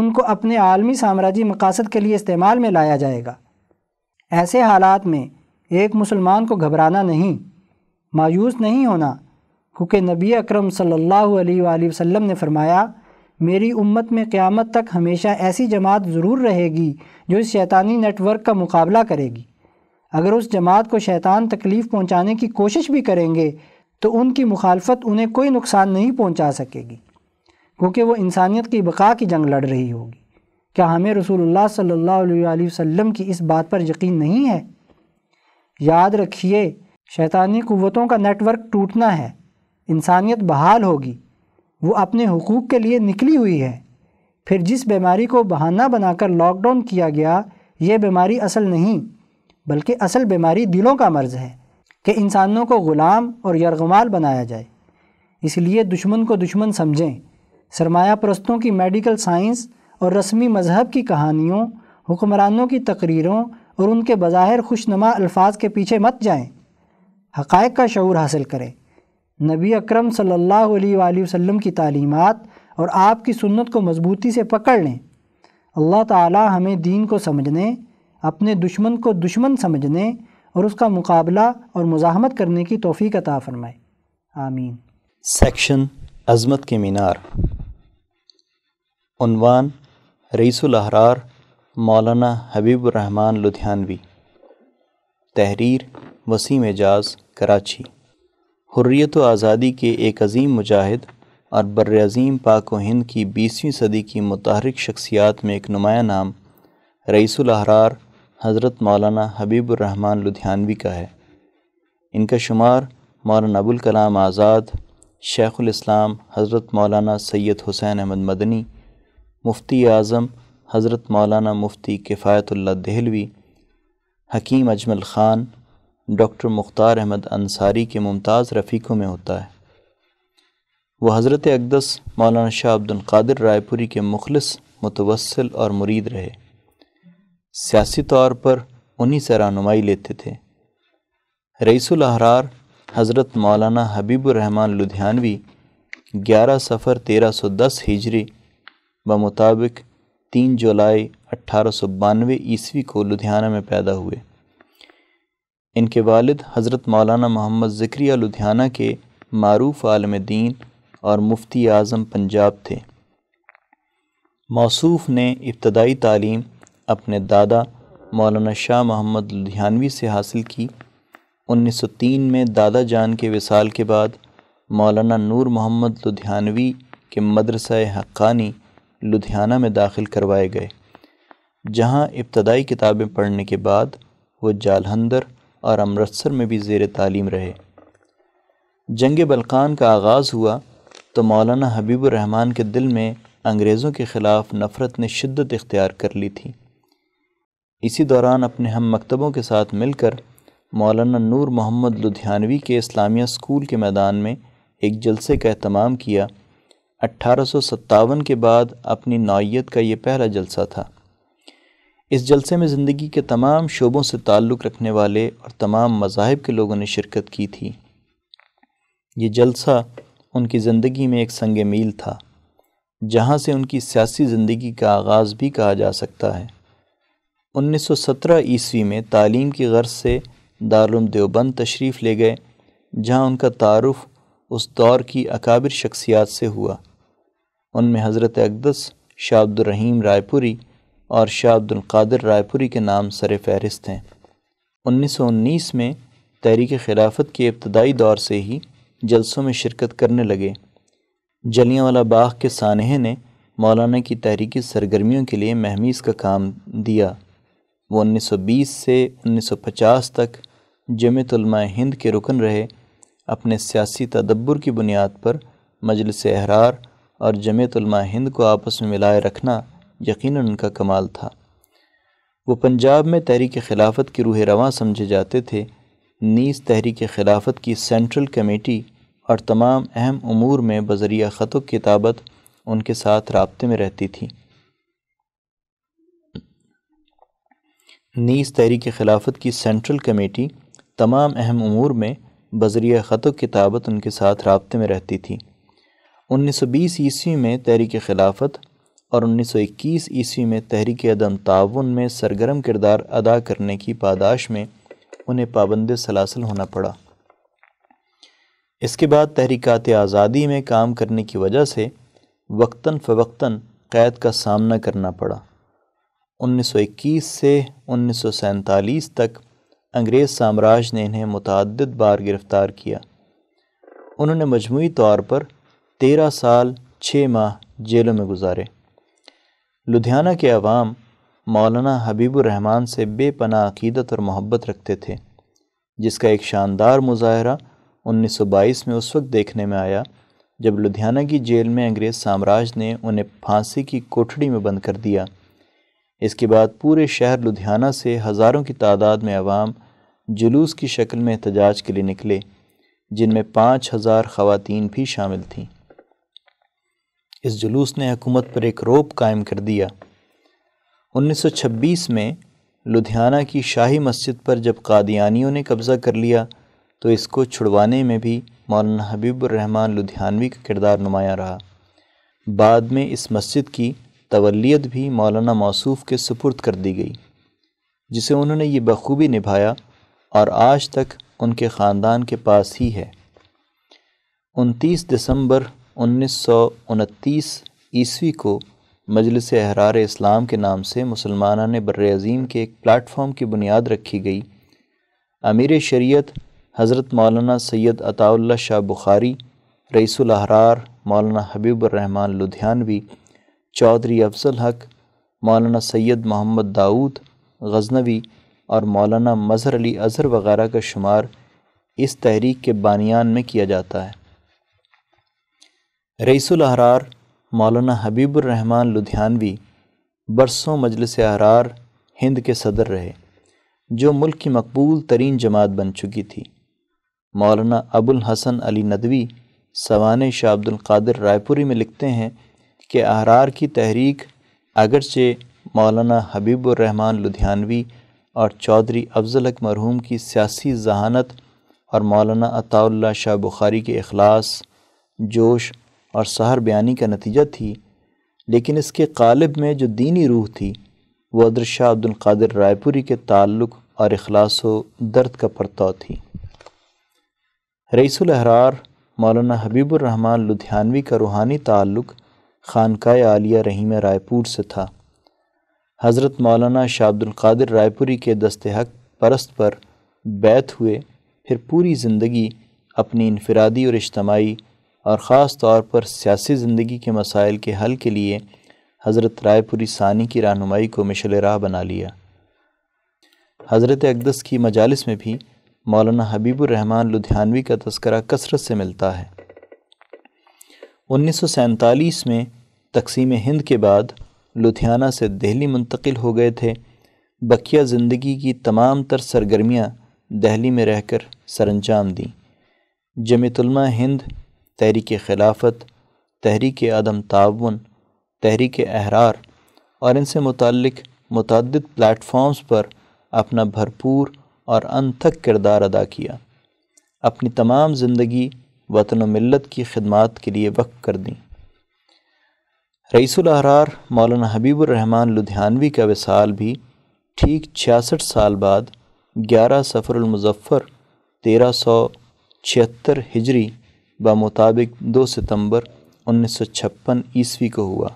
उनको अपने आलमी साम्राज्य मकासद के लिए इस्तेमाल में लाया जाएगा ऐसे हालात में एक मुसलमान को घबराना नहीं मायूस नहीं होना क्योंकि नबी अक्रम सल्लल्लाहु ने फरमाया मेरी उम्मत में क़्यामत तक हमेशा ऐसी जमात ज़रूर रहेगी जो इस शैतानी नेटवर्क का मुकाबला करेगी अगर उस जमात को शैतान तकलीफ़ पहुंचाने की कोशिश भी करेंगे तो उनकी मुखालफत उन्हें कोई नुकसान नहीं पहुंचा सकेगी क्योंकि वो इंसानियत की बका की जंग लड़ रही होगी क्या हमें रसूलुल्लाह सल्लल्लाहु अलैहि वसल्लम की इस बात पर यकीन नहीं है याद रखिए शैतानी क़वतों का नेटवर्क टूटना है इंसानियत बहाल होगी वो अपने हकूक़ के लिए निकली हुई है फिर जिस बीमारी को बहाना बनाकर लॉकडाउन किया गया ये बीमारी असल नहीं बल्कि असल बीमारी दिलों का मर्ज़ है कि इंसानों को ग़ुलाम और यरगमाल बनाया जाए इसलिए दुश्मन को दुश्मन समझें सरमाया परस्तों की मेडिकल साइंस और रस्मी मजहब की कहानियों हुक्मरानों की तकरीरों और उनके बज़ाहिर खुशनुमा अल्फाज के पीछे मत जाएं। हकायक का शूर हासिल करें नबी अकरम सल्लल्लाहु अलैहि वसल्लम की तालीमात और आपकी सुन्नत को मज़बूती से पकड़ लें अल्लाह ताला हमें दीन को समझने अपने दुश्मन को दुश्मन समझने और उसका मुकाबला और मुजाहमत करने की तोफ़ी अता फ़रमाए आमीन सेक्शन अज़मत के मीनार रईसुल अहरार मौलाना हबीब रहमान लुधियानवी तहरीर वसीम एजाज कराची हुर्रियत आज़ादी के एक अजीम मुजाहिद और बर अजीम पाक व हिंद की बीसवीं सदी की मतहरक शख्सियात में एक नुमाया नाम रईसुलहरार हज़रत मौलाना हबीबुररहमान लुधियानवी का है इनका शुमार मौलाना अबुल कलाम आज़ाद शेख़ुलस्लाम हज़रत मौलाना सैयद हुसैन अहमद मदनी मुफ्ती आज़म हज़रत मौलाना मुफ्ती किफ़ायतुल्ला दहलवी हकीम अजमल ख़ान डॉक्टर मुख्तार अहमद अंसारी के मुमताज़ रफ़ीक़ों में होता है वह हज़रत अकदस मौलाना शाह अब्दुल्क़ादिर रायपुरी के मुखलस मुतवसल और मुरीद रहे सियासी तौर पर उन्हीं से रहनुमाई लेते थे रईसुल अहरार हज़रत मौलाना हबीबुररहमान लुधियानवी ग्यारह सफ़र तेरह सौ दस हिजरी बमुताबिक तीन जुलाई अट्ठारह सौ बानवे ईस्वी को लुधियाना में पैदा हुए इनके वालिद हज़रत मौलाना मोहम्मद ज़िक्रिया लुधियाना के मरूफ आलम दीन और मुफ्ती आज़म पंजाब थे मौसूफ ने इब्तदाई तालीम अपने दादा मौलाना शाह मोहम्मद लुधियानवी से हासिल की 1903 में दादा जान के विसाल के बाद मौलाना नूर मोहम्मद लुधियानवी के मदरसा हक्कानी लुधियाना में दाखिल करवाए गए जहां इब्तदाई किताबें पढ़ने के बाद वो जालहंदर और अमृतसर में भी ज़ेर तालीम रहे जंग बलकान का आगाज़ हुआ तो मौलाना हबीबुररहमान के दिल में अंग्रेज़ों के ख़िलाफ़ नफ़रत ने शिद्दत इख्तियार कर ली थी इसी दौरान अपने हम मकतबों के साथ मिलकर मौलाना नूर मोहम्मद लुधियानवी के इस्लामिया स्कूल के मैदान में एक जलसे का अहतमाम किया अट्ठारह के बाद अपनी नौीयत का ये पहला जलसा था इस जलसे में ज़िंदगी के तमाम शोबों से ताल्लुक़ रखने वाले और तमाम मजाहब के लोगों ने शिरकत की थी ये जलसा उनकी ज़िंदगी में एक संग मील था जहाँ से उनकी सियासी ज़िंदगी का आगाज़ भी कहा जा सकता है 1917 ईस्वी में तालीम की गर्ज से दारुल देवबंद तशरीफ़ ले गए जहाँ उनका तारफ़ उस दौर की अकाबिर शख्सियात से हुआ उनमें हज़रत अकदस शाह रहीम रायपुरी और शाह कादिर रायपुरी के नाम सर फहरिस्त हैं 1919 में तहरीक खिलाफत के इब्तदाई दौर से ही जलसों में शिरकत करने लगे वाला बाग के सानहे ने मौलाना की तहरीकी सरगर्मियों के लिए महमीज़ का काम दिया वो 1920 से 1950 तक जमत हिंद के रुकन रहे अपने सियासी तदब्बर की बुनियाद पर मजलिस अहरार और जमत हिंद को आपस में मिलाए रखना यकीन उनका कमाल था वो पंजाब में तहरीक खिलाफत की रूह रवा समझे जाते थे नीस तहरीक खिलाफत की सेंट्रल कमेटी और तमाम अहम अमूर में बजरिया ख़त किताबत उनके साथ रबते में रहती थी नीस तहरीक खिलाफत की सेंट्रल कमेटी तमाम अहम अमूर में बजरिया ख़त किताबत उनके साथ रबते में रहती थी उन्नीस सौ बीस ईस्वी में तहरीक खिलाफत और उन्नीस सौ इक्कीस ईस्वी में तहरीक अदम ताउन में सरगर्म किरदार अदा करने की पादाश में उन्हें पाबंद सलासल होना पड़ा इसके बाद तहरीक़ात आज़ादी में काम करने की वजह से वक्ता फ़वक्ता कैद का सामना करना पड़ा 1921 से उन्नीस तक अंग्रेज़ साम्राज्य ने इन्हें मुतद बार गिरफ़्तार किया उन्होंने मजमू तौर पर तेरह साल छः माह जेलों में गुजारे लुधियाना के अवाम मौलाना हबीबुलरहमान से बेपना अकीदत और मोहब्बत रखते थे जिसका एक शानदार मुजाहरा 1922 में उस वक्त देखने में आया जब लुधियाना की जेल में अंग्रेज़ साम्राज्य ने उन्हें फांसी की कोठड़ी में बंद कर दिया इसके बाद पूरे शहर लुधियाना से हज़ारों की तादाद में आवाम जुलूस की शक्ल में एहतजाज के लिए निकले जिनमें पाँच हज़ार ख़वातीन भी शामिल थीं इस जुलूस ने हकूमत पर एक रोप कायम कर दिया 1926 में लुधियाना की शाही मस्जिद पर जब कादियानियों ने कब्ज़ा कर लिया तो इसको छुड़वाने में भी मौलाना हबीबुररहमान लुधियानवी का किरदार नुमाया रहा बाद में इस मस्जिद की तवलीत भी मौलाना मौसूफ़ के सुपुर्द कर दी गई जिसे उन्होंने ये बखूबी निभाया और आज तक उनके ख़ानदान के पास ही है उनतीस दिसंबर उन्नीस सौ उनतीस ईस्वी को मजलिस अहरार इस्लाम के नाम से मुसलमाना ने बर अज़ीम के एक प्लेटफॉर्म की बुनियाद रखी गई अमीर शरीयत हज़रत मौलाना सैयद अताउल्ला शाह बुखारी रईसुलहरार मौलाना हबीबरहमान लुधियानवी चौधरी अफजल हक मौलाना सैयद मोहम्मद दाऊद गजनवी और मौलाना मज़हर अली अज़हर वगैरह का शुमार इस तहरीक के बानियान में किया जाता है रईसुल अहरार मौलाना रहमान लुधियानवी बरसों मजलिस अहरार हिंद के सदर रहे जो मुल्क की मकबूल तरीन जमात बन चुकी थी मौलाना अबुल हसन अली नदवी सवान शाह अब्दुल कादिर रायपुरी में लिखते हैं कि आहरार की तहरीक अगरचे मौलाना हबीबुलरहमान लुधियानवी और चौधरी अफजल मरहूम की सियासी जहानत और मौलाना अताउल्ला शाह बुखारी के अखलास जोश और सहर बयानी का नतीजा थी लेकिन इसके कालिब में जो दीनी रूह थी वो अदर शाह अब्दुल्कर रायपुरी के ताल्लुक़ और अखलास दर्द का परताव थी रईसुलहरार मौलाना हबीबुलरहमान लुधियानवी का रूहानी ताल्लुक़ ख़ानक आलिया रहीम रायपुर से था हज़रत मौलाना शाहब्दुल्कर रायपुरी के दस्त हक परस्त पर बैत हुए फिर पूरी ज़िंदगी अपनी इनफरादी और इज्तमाही और ख़ास तौर पर सियासी ज़िंदगी के मसाइल के हल के लिए हज़रत रायपुरी सानी की रहनुमाई को मिशल राह बना लिया हज़रत अकदस की मजालस में भी मौलाना हबीबुररहमान लुधियानवी का तस्करा कसरत से मिलता है उन्नीस में तकसीम हिंद के बाद लुधियाना से दिल्ली मुंतकिल हो गए थे बकिया ज़िंदगी की तमाम तर सरगर्मियाँ दिल्ली में रहकर सरंजाम दीं जमतुलमा हिंद तहरीक खिलाफत तहरीक आदम ताउन तहरीक अहरार और इनसे मुतलक मतद प्लेटफॉर्म्स पर अपना भरपूर और अनथक किरदार अदा किया अपनी तमाम ज़िंदगी वतन मिलत की खदमात के लिए वक्फ कर दी रईसुल अहरार मौलाना हबीबुररहमान लुधियानवी का विसाल भी ठीक छियासठ साल बाद ग्यारह सफ़रमज़फ़र तेरह सौ छिहत्तर हिजरी बमुताबिक दो सितंबर उन्नीस सौ छप्पन ईस्वी को हुआ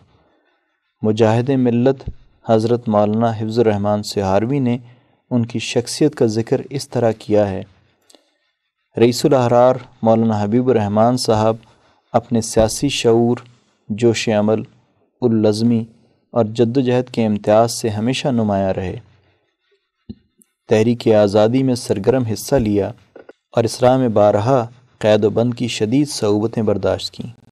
मुजाहिद मिलत हज़रत मौलाना हिफ्ज़ुररहमान सहारवी ने उनकी शख्सियत का ज़िक्र इस तरह किया है रईसुल अहरार मौलाना हबीब रहमान साहब अपने सियासी शूर जोश अमल उलज़मी और जद्दोजहद के इम्तियाज़ से हमेशा नुमाया रहे तहरीक आज़ादी में सरगर्म हिस्सा लिया और इसरा में बारहा कैद बंद की शदीद सहूबतें बर्दाश्त कीं